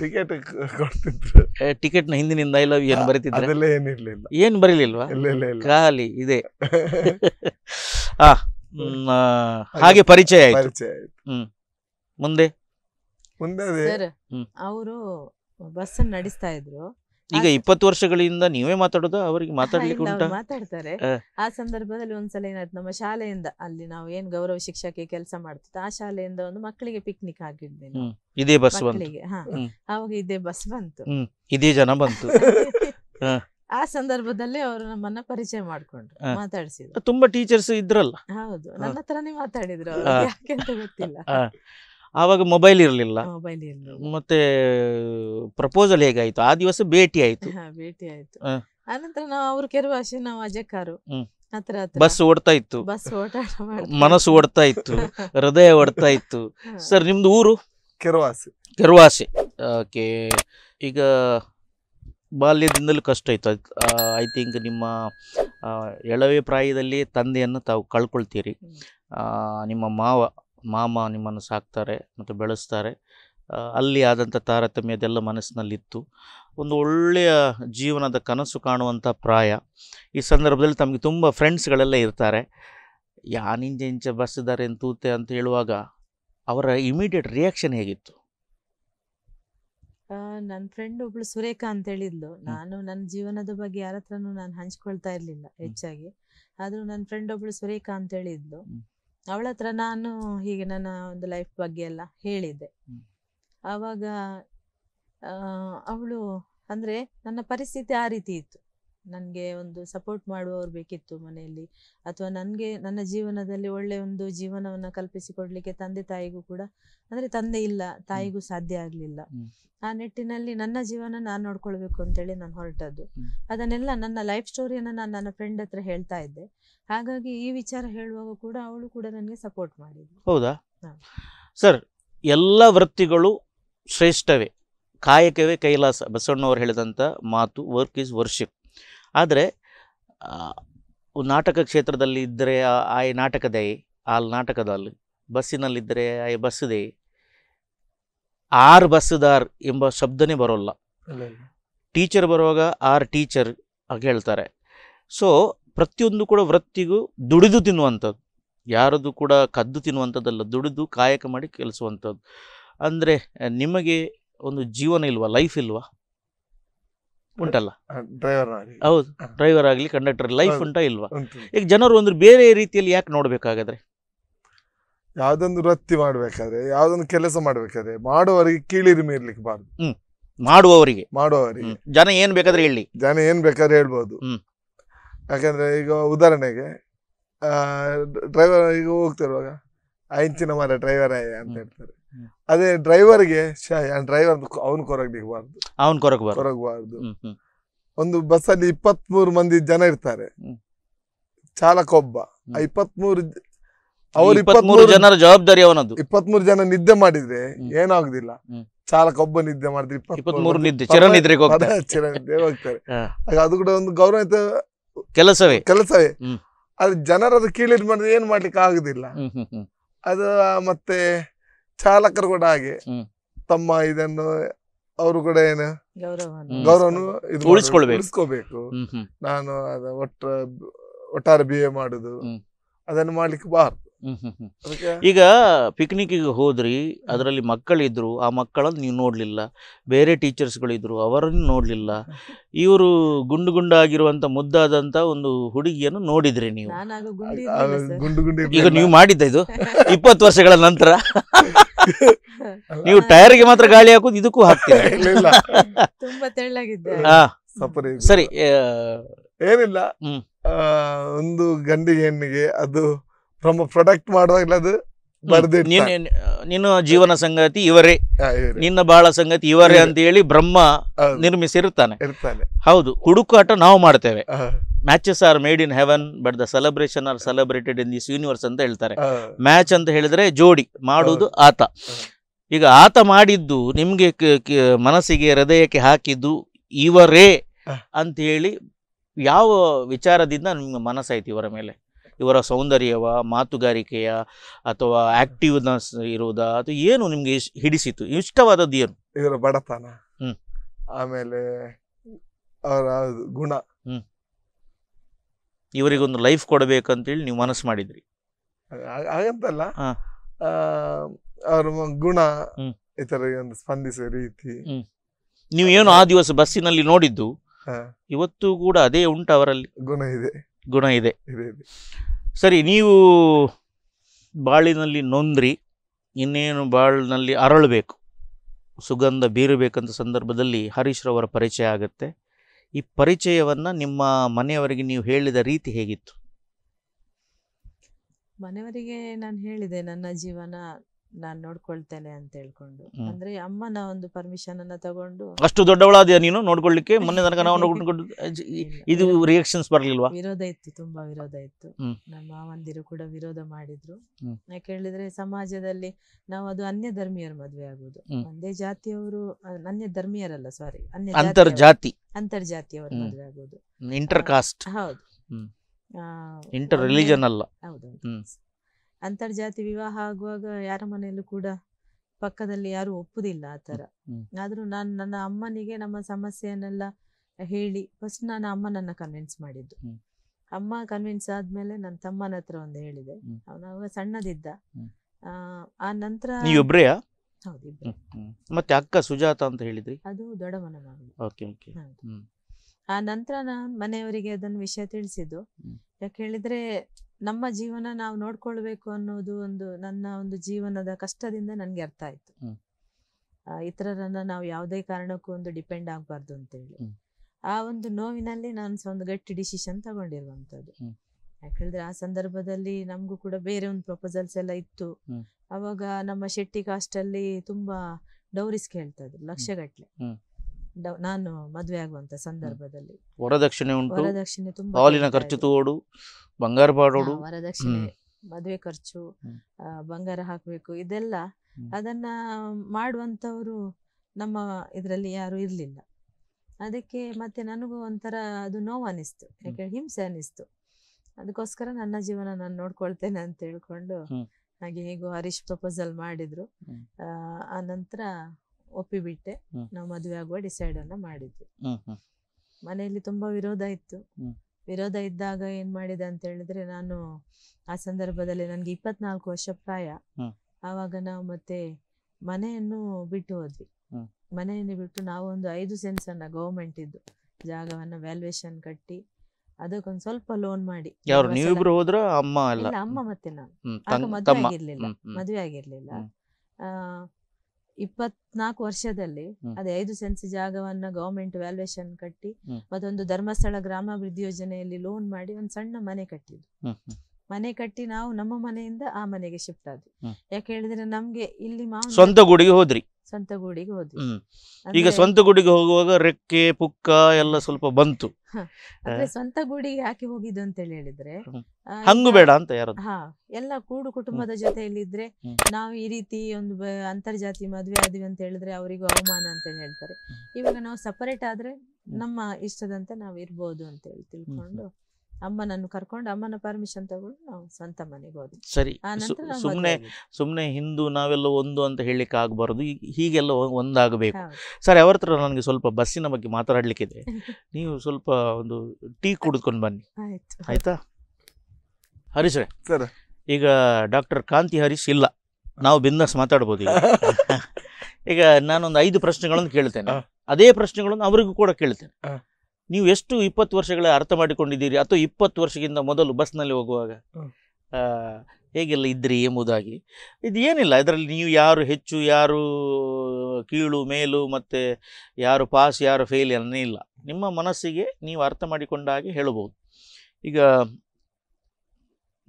ಟಿಕೆಟ್ ಕೊಡ್ತಿದ್ರು ಟಿಕೆಟ್ ನ ಹಿಂದಿನಿಂದ ಐ ಲವ್ ಯು ಏನ್ ಅದಲ್ಲೇ ಏನು ಇರಲಿಲ್ಲ ಏನು ಬರೀಲಿಲ್ವಾ ಇಲ್ಲ ಇಲ್ಲ ಇಲ್ಲ ಖಾಲಿ ಇದೆ ಆ, ಹಾಗೆ ಪರಿಚಯ ಆಯ್ತು ಪರಿಚಯ ಆಯ್ತು. ಮುಂದೆ ಮುಂದೆ ಅವರು ಬಸ್ ನಡೆಸ್ತಾ ಇದ್ರು ಈಗ ಇಪ್ಪತ್ತು ವರ್ಷಗಳಿಂದ ನೀವೇ ಮಾತಾಡೋದು ಅವರಿಗೆ ಮಾತಾಡ್ಲಿಕ್ಕೆ ಮಾತಾಡ್ತಾರೆ ಆ ಸಂದರ್ಭದಲ್ಲಿ ಒಂದ್ಸಲ ಏನಾಯ್ತು ನಮ್ಮ ಶಾಲೆಯಿಂದ ಅಲ್ಲಿ ನಾವು ಏನ್ ಗೌರವ ಶಿಕ್ಷಕಿ ಕೆಲಸ ಮಾಡ್ತಿತ್ತು ಆ ಶಾಲೆಯಿಂದ ಒಂದು ಮಕ್ಕಳಿಗೆ ಪಿಕ್ನಿಕ್ ಆಗಿದ್ದೆ ಇದೇ ಬಸ್ ಮಕ್ಕಳಿಗೆ ಹಾ ಅವಾಗ ಇದೇ ಬಸ್ ಬಂತು ಇದೇ ಜನ ಬಂತು ಆ ಸಂದರ್ಭದಲ್ಲಿ ಅವರು ನಮ್ಮನ್ನ ಪರಿಚಯ ಮಾಡ್ಕೊಂಡ್ರು ಮಾತಾಡಿಸಿದ್ರು ತುಂಬಾ ಟೀಚರ್ಸ್ ಇದ್ರಲ್ಲ ಹೌದು ನನ್ನ ಹತ್ರನೇ ಮಾತಾಡಿದ್ರು ಅವ್ರು. ಯಾಕೆ ಅಂತ ಗೊತ್ತಿಲ್ಲ ಆವಾಗ ಮೊಬೈಲ್ ಇರಲಿಲ್ಲ ಮತ್ತೆ ಪ್ರಪೋಸಲ್ ಹೇಗಾಯ್ತು ಆ ದಿವಸ ಭೇಟಿ ಆಯ್ತು ಭೇಟಿ ಆಯ್ತು ಆನಂತರ ನಾವು ಅವರು ಕೆರವಾಶಿ ನಾವು ಅಜಕ್ಕಾರು ಬಸ್ ಓಡ್ತಾ ಇತ್ತು ಬಸ್ ಮನಸ್ಸು ಓಡ್ತಾ ಇತ್ತು ಹೃದಯ ಓಡ್ತಾ ಇತ್ತು ಸರ್ ನಿಮ್ದು ಊರು ಕೆರವಾಸೆ ಕೆರವಾಸೆ ಓಕೆ ಈಗ ಬಾಲ್ಯದಿಂದಲೂ ಕಷ್ಟ ಆಯ್ತು ಐ ಥಿಂಕ್ ನಿಮ್ಮ ಎಳವೆ ಪ್ರಾಯದಲ್ಲಿ ತಂದೆಯನ್ನು ತಾವು ಕಳ್ಕೊಳ್ತೀರಿ ನಿಮ್ಮ ಮಾವ ಮಾಮ ನಿಮ್ಮನ್ನು ಸಾಕ್ತಾರೆ ಮತ್ತು ಬೆಳೆಸ್ತಾರೆ ಅಲ್ಲಿ ಆದಂಥ ಅದೆಲ್ಲ ಮನಸ್ಸಿನಲ್ಲಿತ್ತು ಒಂದು ಒಳ್ಳೆಯ ಜೀವನದ ಕನಸು ಕಾಣುವಂಥ ಪ್ರಾಯ ಈ ಸಂದರ್ಭದಲ್ಲಿ ತಮಗೆ ತುಂಬ ಫ್ರೆಂಡ್ಸ್ಗಳೆಲ್ಲ ಇರ್ತಾರೆ ಯಾನಿಂಚೆ ಇಂಚೆ ಬಸ್ಸಿದ್ದಾರೆ ತೂತೆ ಅಂತ ಹೇಳುವಾಗ ಅವರ ಇಮಿಡಿಯೇಟ್ ರಿಯಾಕ್ಷನ್ ಹೇಗಿತ್ತು ನನ್ನ ಫ್ರೆಂಡ್ ಒಬ್ಳು ಸುರೇಖಾ ಅಂತ ಹೇಳಿದ್ಲು ನಾನು ನನ್ನ ಜೀವನದ ಬಗ್ಗೆ ಯಾರ ಹತ್ರನೂ ನಾನು ಹಂಚ್ಕೊಳ್ತಾ ಇರಲಿಲ್ಲ ಹೆಚ್ಚಾಗಿ ಆದರೂ ನನ್ನ ಫ್ರೆಂಡ್ ಒಬ್ಳು ಸುರೇಖಾ ಅಂತ ಹೇಳಿದ್ಲು ಅವಳ ಹತ್ರ ನಾನು ಹೀಗೆ ನನ್ನ ಒಂದು ಲೈಫ್ ಬಗ್ಗೆ ಎಲ್ಲ ಹೇಳಿದ್ದೆ ಆವಾಗ ಅವಳು ಅಂದ್ರೆ ನನ್ನ ಪರಿಸ್ಥಿತಿ ಆ ರೀತಿ ಇತ್ತು ನನಗೆ ಒಂದು ಸಪೋರ್ಟ್ ಮಾಡುವವರು ಬೇಕಿತ್ತು ಮನೆಯಲ್ಲಿ ಅಥವಾ ನನಗೆ ನನ್ನ ಜೀವನದಲ್ಲಿ ಒಳ್ಳೆ ಒಂದು ಜೀವನವನ್ನು ಕಲ್ಪಿಸಿಕೊಡ್ಲಿಕ್ಕೆ ತಂದೆ ತಾಯಿಗೂ ಕೂಡ ಅಂದರೆ ತಂದೆ ಇಲ್ಲ ತಾಯಿಗೂ ಸಾಧ್ಯ ಆಗಲಿಲ್ಲ ಆ ನಿಟ್ಟಿನಲ್ಲಿ ನನ್ನ ಜೀವನ ನಾನು ನೋಡ್ಕೊಳ್ಬೇಕು ಅಂತೇಳಿ ನಾನು ಹೊರಟದ್ದು ಅದನ್ನೆಲ್ಲ ನನ್ನ ಲೈಫ್ ಸ್ಟೋರಿಯನ್ನು ನಾನು ನನ್ನ ಫ್ರೆಂಡ್ ಹತ್ರ ಹೇಳ್ತಾ ಇದ್ದೆ ಹಾಗಾಗಿ ಈ ವಿಚಾರ ಹೇಳುವಾಗ ಕೂಡ ಅವಳು ಕೂಡ ನನಗೆ ಸಪೋರ್ಟ್ ಮಾಡಿದ್ರು ಹೌದಾ ಸರ್ ಎಲ್ಲ ವೃತ್ತಿಗಳು ಶ್ರೇಷ್ಠವೇ ಕಾಯಕವೇ ಕೈಲಾಸ ಬಸವಣ್ಣವರು ಹೇಳಿದಂಥ ಮಾತು ವರ್ಕ್ ಈಸ್ ವರ್ಷಿಪ್ ಆದರೆ ನಾಟಕ ಕ್ಷೇತ್ರದಲ್ಲಿ ಇದ್ದರೆ ಆಯ್ ನಾಟಕದೇ ಅಲ್ಲಿ ನಾಟಕದಲ್ಲಿ ಬಸ್ಸಿನಲ್ಲಿದ್ದರೆ ಆಯ್ ಬಸ್ಸದೇ ಆರ್ ಬಸ್ಸದಾರ್ ಎಂಬ ಶಬ್ದನೇ ಬರೋಲ್ಲ ಟೀಚರ್ ಬರುವಾಗ ಆರ್ ಟೀಚರ್ ಹಾಗೆ ಹೇಳ್ತಾರೆ ಸೊ ಪ್ರತಿಯೊಂದು ಕೂಡ ವೃತ್ತಿಗೂ ದುಡಿದು ತಿನ್ನುವಂಥದ್ದು ಯಾರದು ಕೂಡ ಕದ್ದು ತಿನ್ನುವಂಥದ್ದಲ್ಲ ದುಡಿದು ಕಾಯಕ ಮಾಡಿ ಕೆಲಸುವಂಥದ್ದು ಅಂದರೆ ನಿಮಗೆ ಒಂದು ಜೀವನ ಇಲ್ವಾ ಲೈಫ್ ಇಲ್ವಾ ಉಂಟಲ್ಲ ಹೌದು ಡ್ರೈವರ್ ಆಗಲಿ ಕಂಡಕ್ಟರ್ ಲೈಫ್ ಉಂಟಾ ಇಲ್ವಾ ಈಗ ಜನರು ಒಂದು ಬೇರೆ ರೀತಿಯಲ್ಲಿ ಯಾಕೆ ನೋಡಬೇಕಾದ್ರೆ ಯಾವ್ದೊಂದು ವೃತ್ತಿ ಮಾಡ್ಬೇಕಾದ್ರೆ ಯಾವ್ದೊಂದು ಕೆಲಸ ಮಾಡ್ಬೇಕಾದ್ರೆ ಮಾಡುವವರಿಗೆ ಕೀಳಿರಿ ಇರ್ಲಿಕ್ಕೆ ಬಾರ್ದು ಮಾಡುವವರಿಗೆ ಮಾಡುವವರಿಗೆ ಜನ ಏನ್ ಬೇಕಾದ್ರೆ ಹೇಳಿ ಜನ ಏನ್ ಬೇಕಾದ್ರೆ ಹೇಳ್ಬೋದು ಯಾಕಂದ್ರೆ ಈಗ ಉದಾಹರಣೆಗೆ ಡ್ರೈವರ್ ಈಗ ಹೋಗ್ತಿರುವಾಗ ಐಂಚಿನ ಮರ ಡ್ರೈವರ್ ಅಂತ ಹೇಳ್ತಾರೆ ಅದೇ ಡ್ರೈವರ್ಗೆ ಡ್ರೈವರ್ ಅವನ್ ಕೊರಗಬಾರ್ದು ನಿಗಬಾರ್ದು ಕೊರಗಬಾರ್ದು ಒಂದು ಬಸ್ಸಲ್ಲಿ ಇಪ್ಪತ್ಮೂರು ಮಂದಿ ಜನ ಇರ್ತಾರೆ ಚಾಲಕ ಒಬ್ಬ ಆ ಇಪ್ಪತ್ತ್ ಅವರು ಇಪ್ಪತ್ಮೂರು ಜನರ ಜವಾಬ್ದಾರಿ ಅವನದು ಇಪ್ಪತ್ಮೂರು ಜನ ನಿದ್ದೆ ಮಾಡಿದ್ರೆ ಏನಾಗುದಿಲ್ಲ ಚಾಲಕ ಒಬ್ಬ ನಿದ್ದೆ ಮಾಡಿದ್ರೆ ಇಪ್ಪತ್ಮೂರು ನಿದ್ದೆ ಚಿರನಿದ್ರೆ ಹೋಗ್ತಾರೆ ಹೋಗ್ತಾರೆ ಅದು ಕೂಡ ಒಂದು ಗೌರವಿತ ಕೆಲಸವೇ ಕೆಲಸವೇ ಅದು ಜನರದು ಕೀಳಿದ್ ಮಾಡಿದ್ರೆ ಏನ್ ಮಾಡ್ಲಿಕ್ಕೆ ಆಗುದಿಲ್ಲ ಅದು ಮತ್ತೆ ಚಾಲಕರು ಕೂಡ ಹಾಗೆ ತಮ್ಮ ಇದನ್ನು ಅವರು ಕೂಡ ಏನು ಇದು ಉಳಿಸ್ಕೋಬೇಕು ನಾನು ಒಟ್ಟ ಒಟ್ಟಾರೆ ಬಿಎ ಮಾಡುದು ಅದನ್ನು ಮಾಡ್ಲಿಕ್ಕೆ ಬಾರ್ದು ಈಗ ಗೆ ಹೋದ್ರಿ ಅದರಲ್ಲಿ ಮಕ್ಕಳಿದ್ರು ಆ ಮಕ್ಕಳನ್ನು ನೀವು ನೋಡಲಿಲ್ಲ ಬೇರೆ ಟೀಚರ್ಸ್ಗಳಿದ್ರು ಅವರನ್ನು ನೋಡಲಿಲ್ಲ ಇವರು ಗುಂಡು ಗುಂಡಾಗಿರುವಂತ ಮುದ್ದಾದಂತ ಒಂದು ಹುಡುಗಿಯನ್ನು ನೋಡಿದ್ರಿ ನೀವು ಈಗ ನೀವು ಮಾಡಿದ್ದ ಇದು ಇಪ್ಪತ್ತು ವರ್ಷಗಳ ನಂತರ ನೀವು ಗೆ ಮಾತ್ರ ಗಾಳಿ ಹಾಕುದು ಇದಕ್ಕೂ ಹಾಕ್ತೀರಾ ಹಾ ಸರಿ ಏನಿಲ್ಲ ಒಂದು ಗಂಡಿಗೆ ಹೆಣ್ಣಿಗೆ ಅದು ನಮ್ಮ ಪ್ರೊಡಕ್ಟ್ ಮಾಡುವಾಗಲೇ ಅದು ನಿನ್ನ ಜೀವನ ಸಂಗತಿ ಇವರೇ ನಿನ್ನ ಬಾಳ ಸಂಗತಿ ಇವರೇ ಅಂತ ಹೇಳಿ ಬ್ರಹ್ಮ ನಿರ್ಮಿಸಿರುತ್ತಾನೆ ಹೌದು ಹುಡುಕಾಟ ನಾವು ಮಾಡ್ತೇವೆ matches are made in heaven but the celebration are celebrated in this universe ಅಂತ ಹೇಳ್ತಾರೆ ಮ್ಯಾಚ್ ಅಂತ ಹೇಳಿದ್ರೆ ಜೋಡಿ ಮಾಡುವುದು ಆತ ಈಗ ಆತ ಮಾಡಿದ್ದು ನಿಮ್ಗೆ ಮನಸ್ಸಿಗೆ ಹೃದಯಕ್ಕೆ ಹಾಕಿದ್ದು ಇವರೇ ಅಂತ ಹೇಳಿ ಯಾವ ವಿಚಾರದಿಂದ ನಿಮ್ಗೆ ಮನಸ್ಸಾಯ್ತು ಇವರ ಮೇಲೆ ಇವರ ಸೌಂದರ್ಯವ ಮಾತುಗಾರಿಕೆಯ ಅಥವಾ ಆಕ್ಟಿವ್ನೆಸ್ ಇರುವುದಾ ಅಥವಾ ಏನು ನಿಮಗೆ ಹಿಡಿಸಿತು ಇಷ್ಟವಾದದ್ದು ಏನು ಇವರ ಬಡತನ ಆಮೇಲೆ ಅವರ ಗುಣ ಇವರಿಗೊಂದು ಲೈಫ್ ಕೊಡಬೇಕಂತೇಳಿ ನೀವು ಮನಸ್ಸು ಮಾಡಿದ್ರಿ ಹಾಗಂತಲ್ಲ ಅವರ ಗುಣ ಹ್ಮ್. ಈ ತರ ಒಂದು ಸ್ಪಂದಿಸೋ ರೀತಿ ನೀವು ಏನು ಆ ದಿವಸ ಬಸ್ಸಿನಲ್ಲಿ ನೋಡಿದ್ದು ಇವತ್ತು ಕೂಡ ಅದೇ ಉಂಟು ಅವರಲ್ಲಿ ಗುಣ ಇದೆ ಗುಣ ಇದೆ ಇದೆ ಸರಿ ನೀವು ಬಾಳಿನಲ್ಲಿ ನೊಂದ್ರಿ ಇನ್ನೇನು ಬಾಳಿನಲ್ಲಿ ಅರಳಬೇಕು ಸುಗಂಧ ಬೀರಬೇಕಂತ ಸಂದರ್ಭದಲ್ಲಿ ಹರೀಶ್ ರವರ ಪರಿಚಯ ಆಗುತ್ತೆ ಈ ಪರಿಚಯವನ್ನು ನಿಮ್ಮ ಮನೆಯವರಿಗೆ ನೀವು ಹೇಳಿದ ರೀತಿ ಹೇಗಿತ್ತು ಮನೆಯವರಿಗೆ ನಾನು ಹೇಳಿದೆ ನನ್ನ ಜೀವನ ನಾನು ನೋಡ್ಕೊಳ್ತೇನೆ ಅಂತ ಹೇಳ್ಕೊಂಡು ಅಂದ್ರೆ ಅಮ್ಮನ ಒಂದು ಪರ್ಮಿಷನ್ ಅನ್ನ ತಗೊಂಡು ಅಷ್ಟು ದೊಡ್ಡವಳಾದ್ಯ ನೀನು ನೋಡ್ಕೊಳ್ಳಿಕ್ಕೆ ಮೊನ್ನೆ ತನಕ ನಾವು ಇದು ರಿಯಾಕ್ಷನ್ಸ್ ಬರ್ಲಿಲ್ವಾ ವಿರೋಧ ಇತ್ತು ತುಂಬಾ ವಿರೋಧ ಇತ್ತು ನಮ್ಮ ಮಾವಂದಿರು ಕೂಡ ವಿರೋಧ ಮಾಡಿದ್ರು ಯಾಕೆ ಹೇಳಿದ್ರೆ ಸಮಾಜದಲ್ಲಿ ನಾವು ಅದು ಅನ್ಯ ಧರ್ಮೀಯರ ಮದುವೆ ಆಗುದು ಒಂದೇ ಜಾತಿಯವರು ಅನ್ಯ ಧರ್ಮೀಯರಲ್ಲ ಸಾರಿ ಅನ್ಯ ಅಂತರ್ಜಾತಿ ಅಂತರ್ಜಾತಿಯವರ ಮದುವೆ ಆಗುದು ಇಂಟರ್ ಕಾಸ್ಟ್ ಹೌದು ಇಂಟರ್ ರಿಲಿಜನ್ ಅಲ್ಲ ಹೌದು ಅಂತರ್ಜಾತಿ ವಿವಾಹ ಆಗುವಾಗ ಯಾರ ಮನೆಯಲ್ಲೂ ಕೂಡ ಪಕ್ಕದಲ್ಲಿ ಯಾರು ಒಪ್ಪುದಿಲ್ಲ ಆ ತರ ಆದ್ರೂ ನಾನು ನನ್ನ ಅಮ್ಮನಿಗೆ ನಮ್ಮ ಸಮಸ್ಯೆಯನ್ನೆಲ್ಲ ಹೇಳಿ ಫಸ್ಟ್ ನಾನು ಅಮ್ಮನನ್ನ ಕನ್ವಿನ್ಸ್ ಮಾಡಿದ್ದು ಅಮ್ಮ ಕನ್ವಿನ್ಸ್ ಆದ್ಮೇಲೆ ನನ್ನ ತಮ್ಮನ ಹತ್ರ ಒಂದು ಹೇಳಿದೆ ಅವನ ಸಣ್ಣದಿದ್ದ ಆ ನಂತರ ಹೌದು ಮತ್ತೆ ಅಕ್ಕ ಸುಜಾತ ಅಂತ ಹೇಳಿದ್ರಿ ಅದು ದೊಡ್ಡಮನ ಓಕೆ ಓಕೆ ಆ ನಂತರ ನಾನ್ ಮನೆಯವರಿಗೆ ಅದನ್ನ ವಿಷಯ ತಿಳಿಸಿದ್ದು ಯಾಕೆ ಹೇಳಿದ್ರೆ ನಮ್ಮ ಜೀವನ ನಾವು ನೋಡ್ಕೊಳ್ಬೇಕು ಅನ್ನೋದು ಒಂದು ನನ್ನ ಒಂದು ಜೀವನದ ಕಷ್ಟದಿಂದ ನನ್ಗೆ ಅರ್ಥ ಆಯ್ತು ಇತರರನ್ನ ನಾವು ಯಾವುದೇ ಕಾರಣಕ್ಕೂ ಒಂದು ಡಿಪೆಂಡ್ ಆಗ್ಬಾರ್ದು ಹೇಳಿ ಆ ಒಂದು ನೋವಿನಲ್ಲಿ ನಾನು ಒಂದು ಗಟ್ಟಿ ಡಿಸಿಷನ್ ತಗೊಂಡಿರುವಂತದ್ದು ಯಾಕೆ ಹೇಳಿದ್ರೆ ಆ ಸಂದರ್ಭದಲ್ಲಿ ನಮ್ಗೂ ಕೂಡ ಬೇರೆ ಒಂದು ಪ್ರಪೋಸಲ್ಸ್ ಎಲ್ಲ ಇತ್ತು ಅವಾಗ ನಮ್ಮ ಶೆಟ್ಟಿ ಕಾಸ್ಟ್ ಅಲ್ಲಿ ತುಂಬಾ ಡೌರಿಸ್ ಕೇಳ್ತಾ ಇದ್ರು ಲಕ್ಷಗಟ್ಲೆ ನಾನು ಮದುವೆ ಆಗುವಂತ ಸಂದರ್ಭದಲ್ಲಿ ವರದಕ್ಷಿಣೆ ಉಂಟು ವರದಕ್ಷಿಣೆ ತುಂಬಾ ಖರ್ಚು ತೋಡು ಬಂಗಾರ ಪಾಡೋಡು ವರದಕ್ಷಿಣೆ ಮದುವೆ ಖರ್ಚು ಬಂಗಾರ ಹಾಕಬೇಕು ಇದೆಲ್ಲ ಅದನ್ನ ಮಾಡುವಂತವರು ನಮ್ಮ ಇದರಲ್ಲಿ ಯಾರು ಇರ್ಲಿಲ್ಲ ಅದಕ್ಕೆ ಮತ್ತೆ ನನಗೂ ಒಂಥರ ಅದು ನೋವು ಅನಿಸ್ತು ಯಾಕೆ ಹಿಂಸೆ ಅನಿಸ್ತು ಅದಕ್ಕೋಸ್ಕರ ನನ್ನ ಜೀವನ ನಾನು ನೋಡ್ಕೊಳ್ತೇನೆ ಅಂತ ಹೇಳ್ಕೊಂಡು ಹಾಗೆ ಹೇಗೋ ಹರೀಶ್ ಪ್ರಪೋಸಲ್ ಮಾಡಿದ್ರು ಆ ನಂತರ ಒಪ್ಪಿಬಿಟ್ಟೆ ನಾವು ಮದುವೆ ಆಗುವ ಡಿಸೈಡ್ ಅನ್ನ ಮಾಡಿದ್ವಿ ಮನೆಯಲ್ಲಿ ತುಂಬಾ ವಿರೋಧ ಇತ್ತು ವಿರೋಧ ಇದ್ದಾಗ ಏನ್ ಮಾಡಿದೆ ಅಂತ ಹೇಳಿದ್ರೆ ನಾನು ಆ ಸಂದರ್ಭದಲ್ಲಿ ನನ್ಗೆ ಇಪ್ಪತ್ನಾಲ್ಕು ವರ್ಷ ಪ್ರಾಯ ಆವಾಗ ನಾವು ಮತ್ತೆ ಮನೆಯನ್ನು ಬಿಟ್ಟು ಹೋದ್ವಿ ಮನೆಯನ್ನು ಬಿಟ್ಟು ನಾವು ಒಂದು ಐದು ಸೆನ್ಸ್ ಅನ್ನ ಗವರ್ಮೆಂಟ್ ಇದ್ದು ಜಾಗವನ್ನ ವ್ಯಾಲ್ಯೂಯೇಷನ್ ಕಟ್ಟಿ ಅದಕ್ಕೊಂದ್ ಸ್ವಲ್ಪ ಲೋನ್ ಮಾಡಿ ಅಮ್ಮ ಮತ್ತೆ ನಾನು ಮದುವೆ ಆಗಿರ್ಲಿಲ್ಲ ಆ ಇಪ್ಪತ್ನಾಲ್ಕು ವರ್ಷದಲ್ಲಿ ಅದೇ ಐದು ಸೆನ್ಸ್ ಜಾಗವನ್ನ ಗವರ್ಮೆಂಟ್ ವ್ಯಾಲ್ಯೂಯೇಷನ್ ಕಟ್ಟಿ ಮತ್ತೊಂದು ಧರ್ಮಸ್ಥಳ ಗ್ರಾಮಾಭಿವೃದ್ಧಿ ಯೋಜನೆಯಲ್ಲಿ ಲೋನ್ ಮಾಡಿ ಒಂದು ಸಣ್ಣ ಮನೆ ಕಟ್ಟಿದ್ರು ಮನೆ ಕಟ್ಟಿ ನಾವು ನಮ್ಮ ಮನೆಯಿಂದ ಆ ಮನೆಗೆ ಶಿಫ್ಟ್ ಆದ್ವಿ ಯಾಕೆ ಹೇಳಿದ್ರೆ ನಮ್ಗೆ ಇಲ್ಲಿ ಸ್ವಂತ ಗುಡಿಗೆ ಹೋದ್ರಿ ಸ್ವಂತ ಗುಡಿಗೆ ಹೋದ್ವಿ ಈಗ ಸ್ವಂತ ಗುಡಿಗೆ ಹೋಗುವಾಗ ರೆಕ್ಕೆ ಪುಕ್ಕ ಎಲ್ಲ ಸ್ವಲ್ಪ ಬಂತು ಸ್ವಂತ ಗೂಡಿಗೆ ಯಾಕೆ ಹೋಗಿದ್ದು ಅಂತ ಹೇಳಿ ಹೇಳಿದ್ರೆ ಹಂಗು ಬೇಡ ಅಂತ ಹಾ ಎಲ್ಲ ಕೂಡು ಕುಟುಂಬದ ಜೊತೆಯಲ್ಲಿ ಇದ್ರೆ ನಾವು ಈ ರೀತಿ ಒಂದು ಅಂತರ್ಜಾತಿ ಮದ್ವೆ ಆದ್ವಿ ಅಂತ ಹೇಳಿದ್ರೆ ಅವರಿಗೂ ಅವಮಾನ ಅಂತ ಹೇಳ್ತಾರೆ ಇವಾಗ ನಾವು ಸಪರೇಟ್ ಆದ್ರೆ ನಮ್ಮ ಇಷ್ಟದಂತೆ ನಾವು ಇರ್ಬೋದು ಅಂತ ಹೇಳಿ ತಿಳ್ಕೊಂಡು ಅಮ್ಮನನ್ನು ಕರ್ಕೊಂಡು ಅಮ್ಮನ ಪರ್ಮಿಷನ್ ತಗೊಂಡು ನಾವು ಸ್ವಂತ ಮನೆಗೆ ಹೋದ್ವಿ ಸರಿ ಸುಮ್ಮನೆ ಸುಮ್ಮನೆ ಹಿಂದೂ ನಾವೆಲ್ಲ ಒಂದು ಅಂತ ಹೇಳಲಿಕ್ಕೆ ಆಗಬಾರ್ದು ಹೀಗೆಲ್ಲ ಒಂದಾಗಬೇಕು ಸರ್ ಅವ್ರ ಹತ್ರ ನನಗೆ ಸ್ವಲ್ಪ ಬಸ್ಸಿನ ಬಗ್ಗೆ ಮಾತಾಡಲಿಕ್ಕಿದೆ ನೀವು ಸ್ವಲ್ಪ ಒಂದು ಟೀ ಕುಡಿದ್ಕೊಂಡು ಬನ್ನಿ ಆಯ್ತಾ ಹರೀಶ್ ಸರ್ ಈಗ ಡಾಕ್ಟರ್ ಕಾಂತಿ ಹರೀಶ್ ಇಲ್ಲ ನಾವು ಬಿನ್ನಸ್ ಮಾತಾಡ್ಬೋದು ಈಗ ನಾನೊಂದು ಐದು ಪ್ರಶ್ನೆಗಳನ್ನು ಕೇಳ್ತೇನೆ ಅದೇ ಪ್ರಶ್ನೆಗಳನ್ನು ಅವರಿಗೂ ಕೂಡ ಕೇಳ್ತೇನೆ ನೀವು ಎಷ್ಟು ಇಪ್ಪತ್ತು ವರ್ಷಗಳ ಅರ್ಥ ಮಾಡಿಕೊಂಡಿದ್ದೀರಿ ಅಥವಾ ಇಪ್ಪತ್ತು ವರ್ಷದಿಂದ ಮೊದಲು ಬಸ್ನಲ್ಲಿ ಹೋಗುವಾಗ ಹೇಗೆಲ್ಲ ಇದ್ರಿ ಎಂಬುದಾಗಿ ಇದು ಏನಿಲ್ಲ ಇದರಲ್ಲಿ ನೀವು ಯಾರು ಹೆಚ್ಚು ಯಾರು ಕೀಳು ಮೇಲು ಮತ್ತು ಯಾರು ಪಾಸ್ ಯಾರು ಫೇಲ್ ಅನ್ನೇ ಇಲ್ಲ ನಿಮ್ಮ ಮನಸ್ಸಿಗೆ ನೀವು ಅರ್ಥ ಮಾಡಿಕೊಂಡ ಹಾಗೆ ಹೇಳಬಹುದು ಈಗ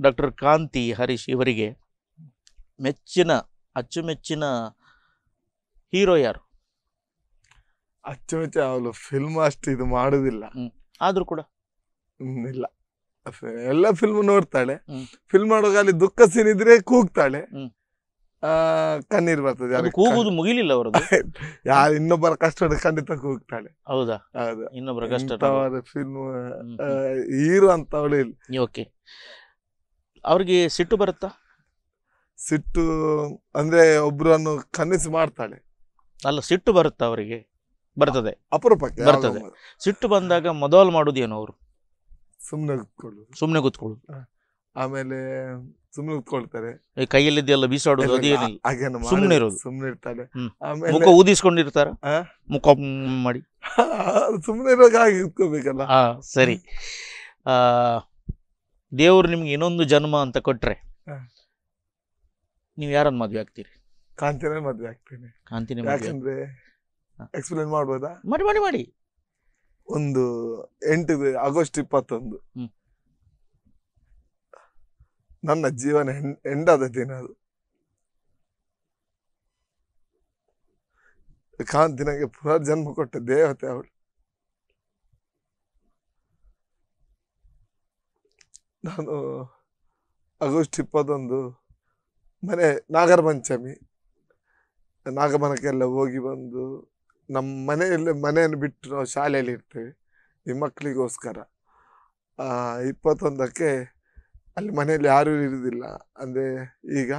ಡಾಕ್ಟರ್ ಕಾಂತಿ ಹರೀಶ್ ಇವರಿಗೆ ಮೆಚ್ಚಿನ ಅಚ್ಚುಮೆಚ್ಚಿನ ಹೀರೋ ಯಾರು ಅಚ್ಚುಮೆಚ್ಚು ಅವಳು ಫಿಲ್ಮ್ ಅಷ್ಟು ಇದು ಮಾಡುದಿಲ್ಲ ಆದ್ರೂ ಕೂಡ ಇಲ್ಲ ಎಲ್ಲ ಫಿಲ್ಮ್ ನೋಡ್ತಾಳೆ ಫಿಲ್ಮ್ ಮಾಡುವಾಗ ಅಲ್ಲಿ ದುಃಖ ಸೀನ್ ಇದ್ರೆ ಕೂಗ್ತಾಳೆ ಆ, ಕಣ್ಣೀರ್ ಬರ್ತದೆ ಅದು ಕೂಗುದು ಮುಗಿಲಿಲ್ಲ ಅವರು ಯಾರು ಇನ್ನೊಬ್ಬರ ಕಷ್ಟ ಖಂಡಿತ ಕೂಗ್ತಾಳೆ ಹೌದಾ ಹೌದು ಇನ್ನೊಬ್ಬರ ಕಷ್ಟ ಫಿಲ್ಮ್ ಹೀರೋ ಅವಳು ಇಲ್ಲ ಓಕೆ ಅವ್ರಿಗೆ ಸಿಟ್ಟು ಬರುತ್ತಾ ಸಿಟ್ಟು ಅಂದ್ರೆ ಒಬ್ರನ್ನು ಕನಸು ಮಾಡ್ತಾಳೆ ಅಲ್ಲ ಸಿಟ್ಟು ಬರುತ್ತಾ ಅವರಿಗೆ ಬರ್ತದೆ ಅಪರೂಪಕ್ಕೆ ಬರ್ತದೆ ಸಿಟ್ಟು ಬಂದಾಗ ಮೊದಲು ಏನು ಅವರು ಸುಮ್ಮನೆ ಕೂತ್ಕೊಳ್ಳು ಸುಮ್ಮನೆ ಕೂತ್ಕೊಳ್ಳುದು ಆಮೇಲೆ ಸುಮ್ಮನೆ ಕೂತ್ಕೊಳ್ತಾರೆ ಈ ಕೈಯಲ್ಲಿದ್ದೆಲ್ಲ ಬೀಸಾಡೋದು ಅದೇನಿಲ್ಲ ಹಾಗೆ ಸುಮ್ಮನೆ ಇರೋದು ಸುಮ್ಮನೆ ಇರ್ತಾರೆ ಆಮೇಲೆ ಮುಖ ಊದಿಸ್ಕೊಂಡಿರ್ತಾರ ಮುಖ ಮಾಡಿ ಸುಮ್ಮನೆ ಇರುವಾಗ ಹಾಗೆ ಇಟ್ಕೋಬೇಕಲ್ಲ ಹಾ ಸರಿ ಆ ದೇವರು ನಿಮ್ಗೆ ಇನ್ನೊಂದು ಜನ್ಮ ಅಂತ ಕೊಟ್ರೆ ನೀವು ಯಾರನ್ನ ಮದುವೆ ಆಗ್ತೀರಿ ಕಾಂತಿನೇ ಮದುವೆ ಆಗ್ತೀನಿ ಕಾಂತಿನೇ ಯಾಕಂದ್ರೆ ಎಕ್ಸ್ಪ್ಲೇನ್ ಮಾಡ್ಬೋದಾ ಮಾಡಿ ಮಾಡಿ ಮಾಡಿ ಒಂದು ಎಂಟು ಆಗಸ್ಟ್ ಇಪ್ಪತ್ತೊಂದು ನನ್ನ ಜೀವನ ಎಂಡಾದ ದಿನ ಅದು ಕಾಂತಿನಗೆ ಪುರ ಪುನರ್ಜನ್ಮ ಕೊಟ್ಟ ದೇವತೆ ಅವಳು ನಾನು ಆಗಸ್ಟ್ ಇಪ್ಪತ್ತೊಂದು ಮನೆ ನಾಗರ ಪಂಚಮಿ ನಾಗಮನಕ್ಕೆಲ್ಲ ಹೋಗಿ ಬಂದು ನಮ್ಮ ಮನೆಯಲ್ಲಿ ಮನೆಯನ್ನು ಬಿಟ್ಟು ನಾವು ಶಾಲೆಯಲ್ಲಿ ಇರ್ತೇವೆ ಈ ಮಕ್ಕಳಿಗೋಸ್ಕರ ಇಪ್ಪತ್ತೊಂದಕ್ಕೆ ಅಲ್ಲಿ ಮನೆಯಲ್ಲಿ ಯಾರೂ ಇರುವುದಿಲ್ಲ ಅಂದರೆ ಈಗ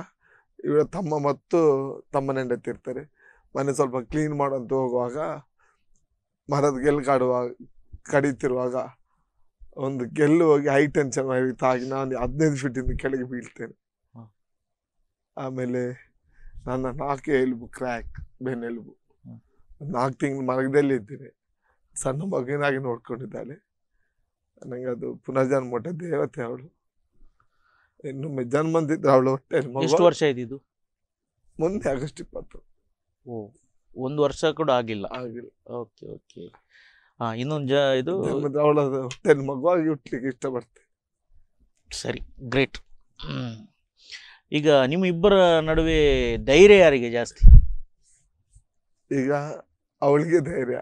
ಇವರ ತಮ್ಮ ಮತ್ತು ತಮ್ಮ ನೆಂಡತಿ ಇರ್ತಾರೆ ಮನೆ ಸ್ವಲ್ಪ ಕ್ಲೀನ್ ಮಾಡೋಂತ ಹೋಗುವಾಗ ಮರದ ಗೆಲ್ಲು ಕಾಡುವಾಗ ಕಡಿತಿರುವಾಗ ಒಂದು ಗೆಲ್ಲು ಹೋಗಿ ಹೈ ಟೆನ್ಷನ್ ಆಗಿ ತಾಗಿ ನಾನು ಹದಿನೈದು ಫೀಟಿಂದ ಕೆಳಗೆ ಬೀಳ್ತೇನೆ ಆಮೇಲೆ ನನ್ನ ನಾಲ್ಕು ಎಲುಬು ಕ್ರ್ಯಾಕ್ ಬೆನ್ನೆಲುಬು ನಾಲ್ಕು ತಿಂಗಳು ಮರಗದಲ್ಲಿ ಇದ್ದೀನಿ ಸಣ್ಣ ಮಗುವಿನಾಗಿ ನೋಡ್ಕೊಂಡಿದ್ದಾಳೆ ನನಗೆ ಅದು ಪುನರ್ಜನ್ಮ ಮೊಟ್ಟೆ ದೇವತೆ ಅವಳು ಇನ್ನು ಜನ್ಮಂದಿದ್ರು ಅವಳು ಹೊಟ್ಟೆ ವರ್ಷ ಇದ್ದಿದ್ದು ಮುಂದೆ ಆಗಸ್ಟ್ ಇಪ್ಪತ್ತು ಓ ಒಂದು ವರ್ಷ ಕೂಡ ಆಗಿಲ್ಲ ಆಗಿಲ್ಲ ಓಕೆ ಓಕೆ ಹಾಂ ಇನ್ನೊಂದು ಜ ಇದು ಅವಳ ಹೊಟ್ಟೆ ಮಗುವಾಗಿ ಹುಟ್ಲಿಕ್ಕೆ ಇಷ್ಟಪಡ್ತೇನೆ ಸರಿ ಗ್ರೇಟ್ ಈಗ ನಿಮ್ಮ ಇಬ್ಬರ ನಡುವೆ ಧೈರ್ಯ ಯಾರಿಗೆ ಜಾಸ್ತಿ ಈಗ ಅವಳಿಗೆ ಧೈರ್ಯ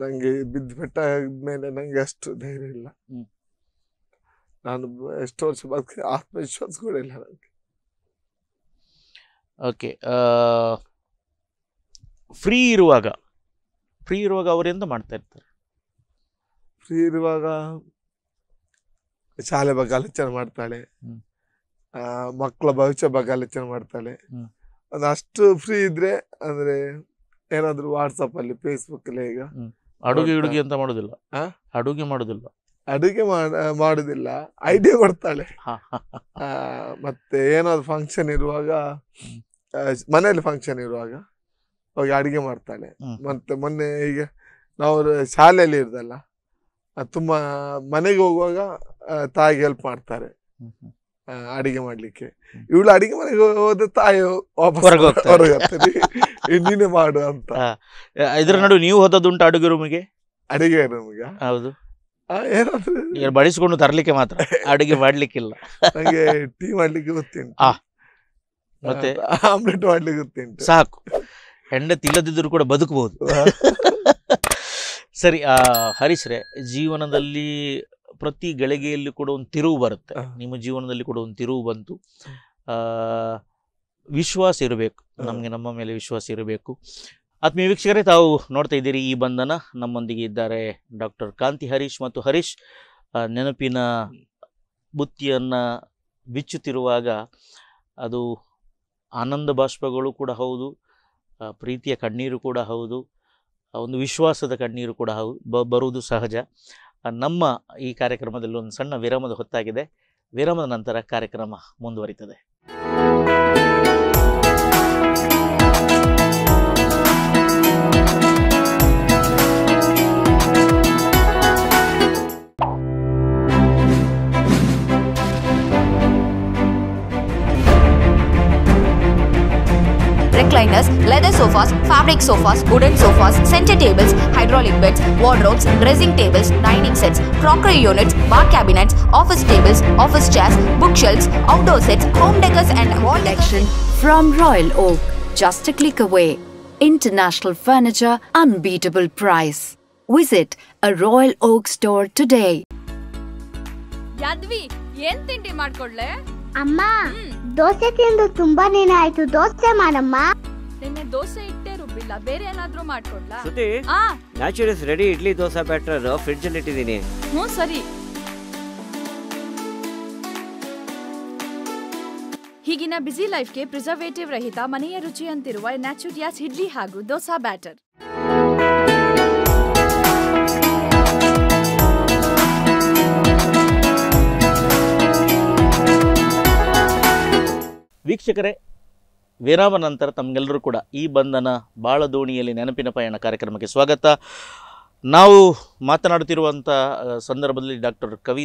ನಂಗೆ ಬಿದ್ದು ಬೆಟ್ಟ ಮೇಲೆ ನಂಗೆ ಅಷ್ಟು ಧೈರ್ಯ ಇಲ್ಲ ನಾನು ಎಷ್ಟು ವರ್ಷ ಬದುಕ ಆತ್ಮವಿಶ್ವಾಸ ಕೂಡ ಇಲ್ಲ ನನಗೆ ಓಕೆ ಫ್ರೀ ಇರುವಾಗ ಫ್ರೀ ಇರುವಾಗ ಅವರಿಂದ ಮಾಡ್ತಾ ಇರ್ತಾರೆ ಫ್ರೀ ಇರುವಾಗ ಶಾಲೆ ಬಗ್ಗೆ ಆಲೋಚನೆ ಮಾಡ್ತಾಳೆ ಮಕ್ಕಳ ಭವಿಷ್ಯ ಬಗ್ಗೆ ಆಲೋಚನೆ ಮಾಡ್ತಾಳೆ ಅದಷ್ಟು ಫ್ರೀ ಇದ್ರೆ ಅಂದ್ರೆ ಏನಾದ್ರು ವಾಟ್ಸಪ್ ಅಲ್ಲಿ ಫೇಸ್ಬುಕ್ ಅಲ್ಲಿ ಈಗ ಅಡುಗೆ ಹುಡುಗಿ ಅಂತ ಮಾಡುದಿಲ್ಲ ಅಡುಗೆ ಮಾಡುದಿಲ್ಲ ಅಡುಗೆ ಮಾಡುದಿಲ್ಲ ಐಡಿಯಾ ಕೊಡ್ತಾಳೆ ಮತ್ತೆ ಏನಾದ್ರು ಫಂಕ್ಷನ್ ಇರುವಾಗ ಮನೆಯಲ್ಲಿ ಫಂಕ್ಷನ್ ಇರುವಾಗ ಹೋಗಿ ಅಡುಗೆ ಮಾಡ್ತಾಳೆ ಮತ್ತೆ ಮೊನ್ನೆ ಈಗ ನಾವು ಶಾಲೆಯಲ್ಲಿ ಇರ್ದಲ್ಲ ತುಂಬಾ ಮನೆಗೆ ಹೋಗುವಾಗ ತಾಯಿಗೆ ಹೆಲ್ಪ್ ಮಾಡ್ತಾರೆ ಅಡಿಗೆ ಮಾಡ್ಲಿಕ್ಕೆ ಇವಳು ಅಡಿಗೆ ಮನೆಗೆ ಹೋದ ತಾಯಿ ಹೊರಗೆ ಇನ್ನಿನೇ ಮಾಡು ಅಂತ ಇದ್ರ ನಡುವೆ ನೀವು ಹೋದದ್ದುಂಟು ಅಡುಗೆ ರೂಮಿಗೆ ಅಡಿಗೆ ರೂಮಿಗೆ ಹೌದು ಏನಾದ್ರು ಬಡಿಸ್ಕೊಂಡು ತರ್ಲಿಕ್ಕೆ ಮಾತ್ರ ಅಡುಗೆ ಮಾಡ್ಲಿಕ್ಕಿಲ್ಲ ನಂಗೆ ಟೀ ಮಾಡ್ಲಿಕ್ಕೆ ಗೊತ್ತಿಂಟು ಮತ್ತೆ ಆಮ್ಲೆಟ್ ಮಾಡ್ಲಿಕ್ಕೆ ಗೊತ್ತಿಂಟು ಸಾಕು ಹೆಂಡ ತಿಲ್ಲದಿದ್ರೂ ಕೂಡ ಬದುಕಬಹುದು ಸರಿ ಹರೀಶ್ರೆ ಜೀವನದಲ್ಲಿ ಪ್ರತಿ ಗಳಿಗೆಯಲ್ಲಿ ಕೂಡ ಒಂದು ತಿರುವು ಬರುತ್ತೆ ನಿಮ್ಮ ಜೀವನದಲ್ಲಿ ಕೂಡ ಒಂದು ತಿರುವು ಬಂತು ವಿಶ್ವಾಸ ಇರಬೇಕು ನಮಗೆ ನಮ್ಮ ಮೇಲೆ ವಿಶ್ವಾಸ ಇರಬೇಕು ಆತ್ಮೀಯ ವೀಕ್ಷಕರೇ ತಾವು ನೋಡ್ತಾ ಇದ್ದೀರಿ ಈ ಬಂಧನ ನಮ್ಮೊಂದಿಗೆ ಇದ್ದಾರೆ ಡಾಕ್ಟರ್ ಕಾಂತಿ ಹರೀಶ್ ಮತ್ತು ಹರೀಶ್ ನೆನಪಿನ ಬುತ್ತಿಯನ್ನು ಬಿಚ್ಚುತ್ತಿರುವಾಗ ಅದು ಆನಂದ ಬಾಷ್ಪಗಳು ಕೂಡ ಹೌದು ಪ್ರೀತಿಯ ಕಣ್ಣೀರು ಕೂಡ ಹೌದು ಒಂದು ವಿಶ್ವಾಸದ ಕಣ್ಣೀರು ಕೂಡ ಹೌದು ಬರುವುದು ಸಹಜ ನಮ್ಮ ಈ ಕಾರ್ಯಕ್ರಮದಲ್ಲಿ ಒಂದು ಸಣ್ಣ ವಿರಾಮದ ಹೊತ್ತಾಗಿದೆ ವಿರಾಮದ ನಂತರ ಕಾರ್ಯಕ್ರಮ ಮುಂದುವರಿತದೆ recliners, leather sofas, fabric sofas, wooden sofas, center tables, hydraulic beds, wardrobes, dressing tables, dining sets, crockery units, bar cabinets, office tables, office chairs, bookshelves, outdoor sets, home decors and wall decoration from Royal Oak. Just a click away. International furniture, unbeatable price. Visit a Royal Oak store today. Yadvi ಏನ್ ತಿಂಡಿ ಮಾಡ್ಕೊಳ್ಳೆ ಅಮ್ಮ ದೋಸೆ ತಿಂದು ತುಂಬಾ ದಿನ ಆಯ್ತು ದೋಸೆ ಮಾಡಮ್ಮ ನಿನ್ನೆ ದೋಸೆ ಇಟ್ಟೇ ರುಬ್ಬಿಲ್ಲ ಬೇರೆ ಏನಾದ್ರೂ ಮಾಡ್ಕೊಡ್ಲಾ ಶ್ರುತಿ ಆ natural ready idli dosa batter fridge ಅಲ್ಲಿ ಇಟ್ಟಿದ್ದೀನಿ ಹ್ಞೂ ಸರಿ ಈಗಿನ ಬ್ಯುಸಿ ಲೈಫ್ಗೆ ಪ್ರಿಸರ್ವೇಟಿವ್ ರಹಿತ ಮನೆಯ ರುಚಿಯಂತಿರುವ ನ್ಯಾಚುರಿಯಾಸ್ ಇಡ್ಲಿ ಹಾಗೂ ದೋಸಾ ಬ್ಯಾಟರ್ ವೀಕ್ಷಕರೇ ವಿರಾಮ ನಂತರ ತಮಗೆಲ್ಲರೂ ಕೂಡ ಈ ಬಂಧನ ಬಾಳ ದೋಣಿಯಲ್ಲಿ ನೆನಪಿನ ಪಯಣ ಕಾರ್ಯಕ್ರಮಕ್ಕೆ ಸ್ವಾಗತ ನಾವು ಮಾತನಾಡುತ್ತಿರುವಂಥ ಸಂದರ್ಭದಲ್ಲಿ ಡಾಕ್ಟರ್ ಕವಿ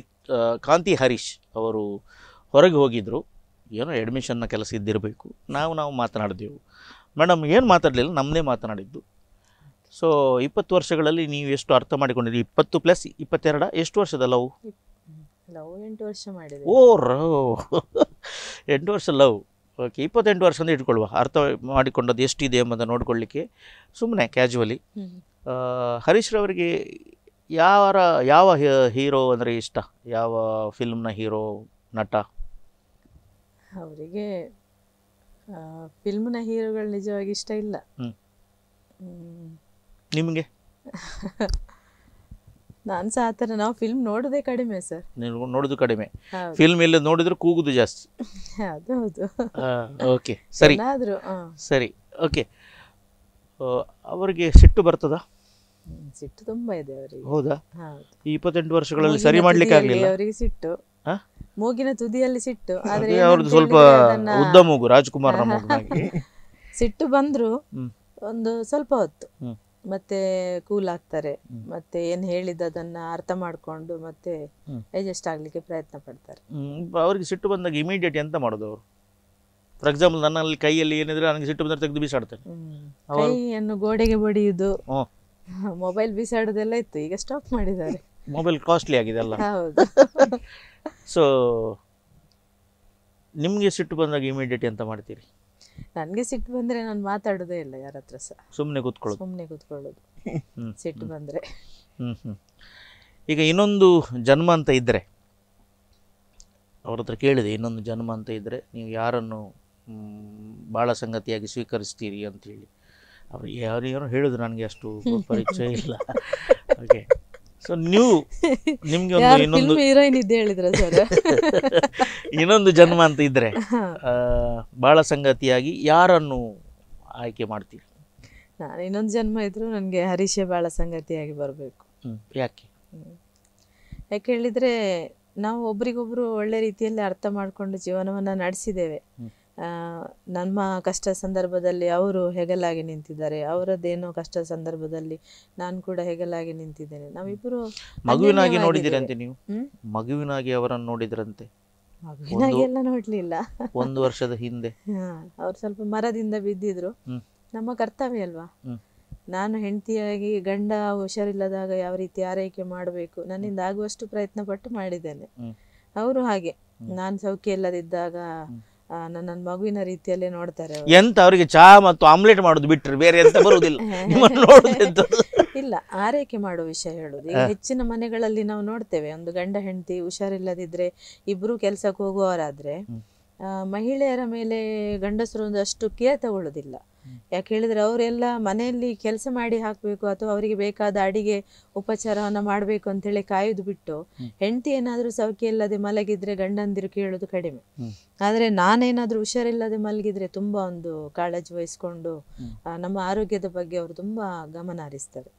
ಕಾಂತಿ ಹರೀಶ್ ಅವರು ಹೊರಗೆ ಹೋಗಿದ್ದರು ಏನೋ ಅಡ್ಮಿಷನ್ನ ಕೆಲಸ ಇದ್ದಿರಬೇಕು ನಾವು ನಾವು ಮಾತನಾಡಿದೆವು ಮೇಡಮ್ ಏನು ಮಾತಾಡಲಿಲ್ಲ ನಮ್ಮದೇ ಮಾತನಾಡಿದ್ದು ಸೊ ಇಪ್ಪತ್ತು ವರ್ಷಗಳಲ್ಲಿ ನೀವು ಎಷ್ಟು ಅರ್ಥ ಮಾಡಿಕೊಂಡಿದ್ದೀರಿ ಇಪ್ಪತ್ತು ಪ್ಲಸ್ ಇಪ್ಪತ್ತೆರಡ ಎಷ್ಟು ವರ್ಷದ ಲವ್ ಲವ್ ಎಂಟು ವರ್ಷ ಮಾಡಿದೆ ಓ ಎಂಟು ವರ್ಷ ಲವ್ ಓಕೆ ಇಪ್ಪತ್ತೆಂಟು ವರ್ಷ ಇಟ್ಕೊಳ್ಳುವ ಅರ್ಥ ಮಾಡಿಕೊಂಡದ್ದು ಎಷ್ಟಿದೆ ಎಂಬುದನ್ನು ನೋಡಿಕೊಳ್ಳಿಕ್ಕೆ ಸುಮ್ಮನೆ ಕ್ಯಾಜುವಲಿ ಹರೀಶ್ರವರಿಗೆ ರವರಿಗೆ ಯಾರ ಯಾವ ಹೀರೋ ಅಂದರೆ ಇಷ್ಟ ಯಾವ ಫಿಲ್ಮ್ನ ಹೀರೋ ನಟ ಅವರಿಗೆ ಫಿಲ್ಮ್ನ ಹೀರೋಗಳು ನಿಜವಾಗಿ ಇಷ್ಟ ಇಲ್ಲ ನಿಮಗೆ ನಾನು ಸಹ ಆ ನಾವು ಫಿಲ್ಮ್ ನೋಡೋದೇ ಕಡಿಮೆ ಸರ್ ನೋಡೋದು ಕಡಿಮೆ ಫಿಲ್ಮ್ ಇಲ್ಲ ನೋಡಿದ್ರೆ ಕೂಗುದು ಜಾಸ್ತಿ ಅದು ಹೌದು ಓಕೆ ಸರಿ ಆದರೂ ಸರಿ ಓಕೆ ಅವರಿಗೆ ಸಿಟ್ಟು ಬರ್ತದ ಸಿಟ್ಟು ತುಂಬಾ ಇದೆ ಅವರಿಗೆ ಹೌದಾ ಈ ಇಪ್ಪತ್ತೆಂಟು ವರ್ಷಗಳಲ್ಲಿ ಸರಿ ಮಾಡ್ಲಿಕ್ಕೆ ಆಗಲಿಲ್ಲ ಅವರಿಗೆ ಸಿಟ್ಟು ಮೂಗಿನ ತುದಿಯಲ್ಲಿ ಸಿಟ್ಟು ಆದ್ರೆ ಅವ್ರದ್ದು ಸ್ವಲ್ಪ ಉದ್ದ ಮೂಗು ರಾಜ್ಕುಮಾರ್ ಸಿಟ್ಟು ಬಂದ್ರು ಒಂದು ಸ್ವಲ್ಪ ಹೊತ್ತು ಮತ್ತೆ ಕೂಲ್ ಆಗ್ತಾರೆ ಮತ್ತೆ ಏನ್ ಹೇಳಿದ ಅದನ್ನ ಅರ್ಥ ಮಾಡ್ಕೊಂಡು ಮತ್ತೆ ಅಡ್ಜಸ್ಟ್ ಆಗ್ಲಿಕ್ಕೆ ಪ್ರಯತ್ನ ಪಡ್ತಾರೆ ಅವ್ರಿಗೆ ಸಿಟ್ಟು ಬಂದಾಗ ಇಮಿಡಿಯೇಟ್ ಎಂತ ಮಾಡೋದು ಅವರು ಫಾರ್ ಎಕ್ಸಾಂಪಲ್ ನನ್ನಲ್ಲಿ ಕೈಯಲ್ಲಿ ಏನಿದ್ರೆ ನನಗೆ ಸಿಟ್ಟು ಬಂದ್ರೆ ತೆಗೆದು ಬೀಸಾಡ್ತೇನೆ ಕೈಯನ್ನು ಗೋಡೆಗೆ ಬಡಿಯುವುದು ಮೊಬೈಲ್ ಬಿಸಾಡೋದೆಲ್ಲ ಇತ್ತು ಈಗ ಸ್ಟಾಪ್ ಮಾಡಿದ್ದಾರೆ ಮೊಬೈಲ್ ಕಾಸ್ಟ್ಲಿ ಆಗಿದೆ ಅಲ್ಲ ಸೊ ನಿಮಗೆ ಸಿಟ್ಟು ಬಂದಾಗ ಇಮಿಡಿಯೇಟ್ ಎಂತ ಮಾಡ್ತೀರಿ ನನಗೆ ಸಿಟ್ಟು ಬಂದ್ರೆ ನಾನು ಮಾತಾಡೋದೇ ಇಲ್ಲ ಯಾರ ಹತ್ರ ಸಹ ಸುಮ್ಮನೆ ಕೂತ್ಕೊಳ್ಳೋದು ಸುಮ್ಮನೆ ಕೂತ್ಕೊಳ್ಳೋದು ಸಿಟ್ಟು ಬಂದರೆ ಈಗ ಇನ್ನೊಂದು ಜನ್ಮ ಅಂತ ಇದ್ರೆ ಅವ್ರ ಹತ್ರ ಕೇಳಿದೆ ಇನ್ನೊಂದು ಜನ್ಮ ಅಂತ ಇದ್ರೆ ನೀವು ಯಾರನ್ನು ಭಾಳ ಸಂಗತಿಯಾಗಿ ಸ್ವೀಕರಿಸ್ತೀರಿ ಹೇಳಿ ಅವ್ರು ಯಾರು ಯಾರು ಹೇಳಿದ್ರು ನನಗೆ ಅಷ್ಟು ಪರಿಚಯ ಇಲ್ಲ ಓಕೆ ಸೊ ನಿಮ್ಗೆ ಒಂದು ಇನ್ನೊಂದು ಹೀರೋಯಿನ್ ಇದ್ದೇ ಸರ್ ಇನ್ನೊಂದು ಜನ್ಮ ಅಂತ ಇದ್ರೆ ಬಹಳ ಸಂಗತಿಯಾಗಿ ಯಾರನ್ನು ಆಯ್ಕೆ ಮಾಡ್ತೀರಿ ನಾನು ಇನ್ನೊಂದು ಜನ್ಮ ಇದ್ರು ನನಗೆ ಹರೀಶೆ ಬಹಳ ಸಂಗತಿಯಾಗಿ ಬರಬೇಕು ಯಾಕೆ ಯಾಕೆ ಹೇಳಿದ್ರೆ ನಾವು ಒಬ್ರಿಗೊಬ್ರು ಒಳ್ಳೆ ರೀತಿಯಲ್ಲಿ ಅರ್ಥ ಮಾಡ್ಕೊಂಡು ಜೀವನವನ್ನ ನಡೆಸಿದ್ದೇವೆ ನಮ್ಮ ಕಷ್ಟ ಸಂದರ್ಭದಲ್ಲಿ ಅವರು ಹೆಗಲಾಗಿ ನಿಂತಿದ್ದಾರೆ ಅವರದ್ದೇನೋ ಕಷ್ಟ ಸಂದರ್ಭದಲ್ಲಿ ನಾನು ಕೂಡ ಹೆಗಲಾಗಿ ನಿಂತಿದ್ದೇನೆ ನಾವಿಬ್ಬರು ಮಗುವಿನಾಗಿ ನೋಡಿದಿರಂತೆ ನೀವು ಮಗುವಿನಾಗಿ ಅವರನ್ನು ನೋಡಿದ್ರಂತೆ ಮಗುವಿನಾಗಿ ನೋಡ್ಲಿಲ್ಲ ಒಂದು ವರ್ಷದ ಹಿಂದೆ ಅವ್ರು ಸ್ವಲ್ಪ ಮರದಿಂದ ಬಿದ್ದಿದ್ರು ನಮ್ಮ ಕರ್ತವ್ಯ ಅಲ್ವಾ ನಾನು ಹೆಂಡತಿಯಾಗಿ ಗಂಡ ಹುಷಾರಿಲ್ಲದಾಗ ಯಾವ ರೀತಿ ಆರೈಕೆ ಮಾಡಬೇಕು ನನ್ನಿಂದ ಆಗುವಷ್ಟು ಪ್ರಯತ್ನ ಪಟ್ಟು ಮಾಡಿದ್ದೇನೆ ಅವರು ಹಾಗೆ ನಾನು ಸೌಖ್ಯ ಇಲ್ಲದಿದ್ದಾಗ ನನ್ನ ಮಗುವಿನ ರೀತಿಯಲ್ಲೇ ನೋಡ್ತಾರೆ ಎಂತ ಅವರಿಗೆ ಚಹಾ ಮತ್ತು ಆಮ್ಲೆಟ್ ಮಾಡೋದು ಬಿಟ್ಟರೆ ಬೇರೆ ಎಂತ ಬರುವುದಿಲ್ಲ ಇಲ್ಲ ಆರೈಕೆ ಮಾಡುವ ವಿಷಯ ಹೇಳುದು ಈಗ ಹೆಚ್ಚಿನ ಮನೆಗಳಲ್ಲಿ ನಾವು ನೋಡ್ತೇವೆ ಒಂದು ಗಂಡ ಹೆಂಡತಿ ಹುಷಾರಿಲ್ಲದಿದ್ರೆ ಇಬ್ರು ಕೆಲ್ಸಕ್ಕೆ ಹೋಗುವವರಾದ್ರೆ ಮಹಿಳೆಯರ ಮೇಲೆ ಗಂಡಸರು ಒಂದು ಅಷ್ಟು ಕೇರ್ ತಗೊಳ್ಳೋದಿಲ್ಲ ಯಾಕೆ ಹೇಳಿದ್ರೆ ಅವರೆಲ್ಲ ಮನೆಯಲ್ಲಿ ಕೆಲಸ ಮಾಡಿ ಹಾಕಬೇಕು ಅಥವಾ ಅವರಿಗೆ ಬೇಕಾದ ಅಡಿಗೆ ಉಪಚಾರವನ್ನು ಮಾಡಬೇಕು ಅಂತೇಳಿ ಕಾಯ್ದು ಬಿಟ್ಟು ಹೆಂಡತಿ ಏನಾದರೂ ಸೌಖ್ಯ ಇಲ್ಲದೆ ಮಲಗಿದ್ರೆ ಗಂಡಂದಿರು ಕೇಳೋದು ಕಡಿಮೆ ಆದರೆ ನಾನೇನಾದರೂ ಹುಷಾರಿಲ್ಲದೆ ಮಲಗಿದ್ರೆ ತುಂಬ ಒಂದು ಕಾಳಜಿ ವಹಿಸ್ಕೊಂಡು ನಮ್ಮ ಆರೋಗ್ಯದ ಬಗ್ಗೆ ಅವರು ತುಂಬ ಗಮನ ಹರಿಸ್ತಾರೆ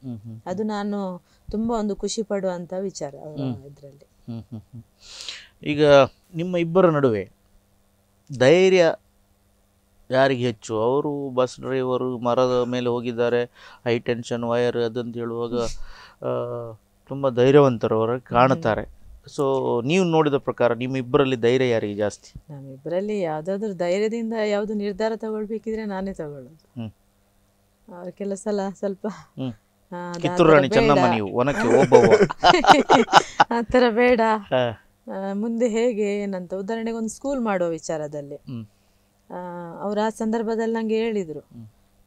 ಅದು ನಾನು ತುಂಬ ಒಂದು ಖುಷಿ ಪಡುವಂತ ವಿಚಾರ ಇದರಲ್ಲಿ ಈಗ ನಿಮ್ಮ ಇಬ್ಬರ ನಡುವೆ ಧೈರ್ಯ ಯಾರಿಗೆ ಹೆಚ್ಚು ಅವರು ಬಸ್ ಡ್ರೈವರು ಮರದ ಮೇಲೆ ಹೋಗಿದ್ದಾರೆ ಹೈ ಟೆನ್ಷನ್ ವಯರ್ ಅದಂತ ಹೇಳುವಾಗ ತುಂಬ ಧೈರ್ಯವಂತರವರ ಕಾಣುತ್ತಾರೆ ಸೊ ನೀವು ನೋಡಿದ ಪ್ರಕಾರ ನಿಮ್ಮಿಬ್ಬರಲ್ಲಿ ಧೈರ್ಯ ಯಾರಿಗೆ ಜಾಸ್ತಿ ನಮ್ಮಿಬ್ಬರಲ್ಲಿ ಯಾವುದಾದ್ರೂ ಧೈರ್ಯದಿಂದ ಯಾವುದು ನಿರ್ಧಾರ ತಗೊಳ್ಬೇಕಿದ್ರೆ ನಾನೇ ತಗೊಳ್ಳೋದು ಅವ್ರ ಕೆಲಸ ಸ್ವಲ್ಪ ಕಿತ್ತೂರು ರಾಣಿ ಚೆನ್ನಮ್ಮ ನೀವು ಒನಕ್ಕೆ ಒಬ್ಬ ಆ ಥರ ಬೇಡ ಮುಂದೆ ಹೇಗೆ ಏನಂತ ಉದಾಹರಣೆಗೆ ಒಂದು ಸ್ಕೂಲ್ ಮಾಡೋ ವಿಚಾರದಲ್ಲಿ ಅವರು ಆ ಸಂದರ್ಭದಲ್ಲಿ ನಂಗೆ ಹೇಳಿದ್ರು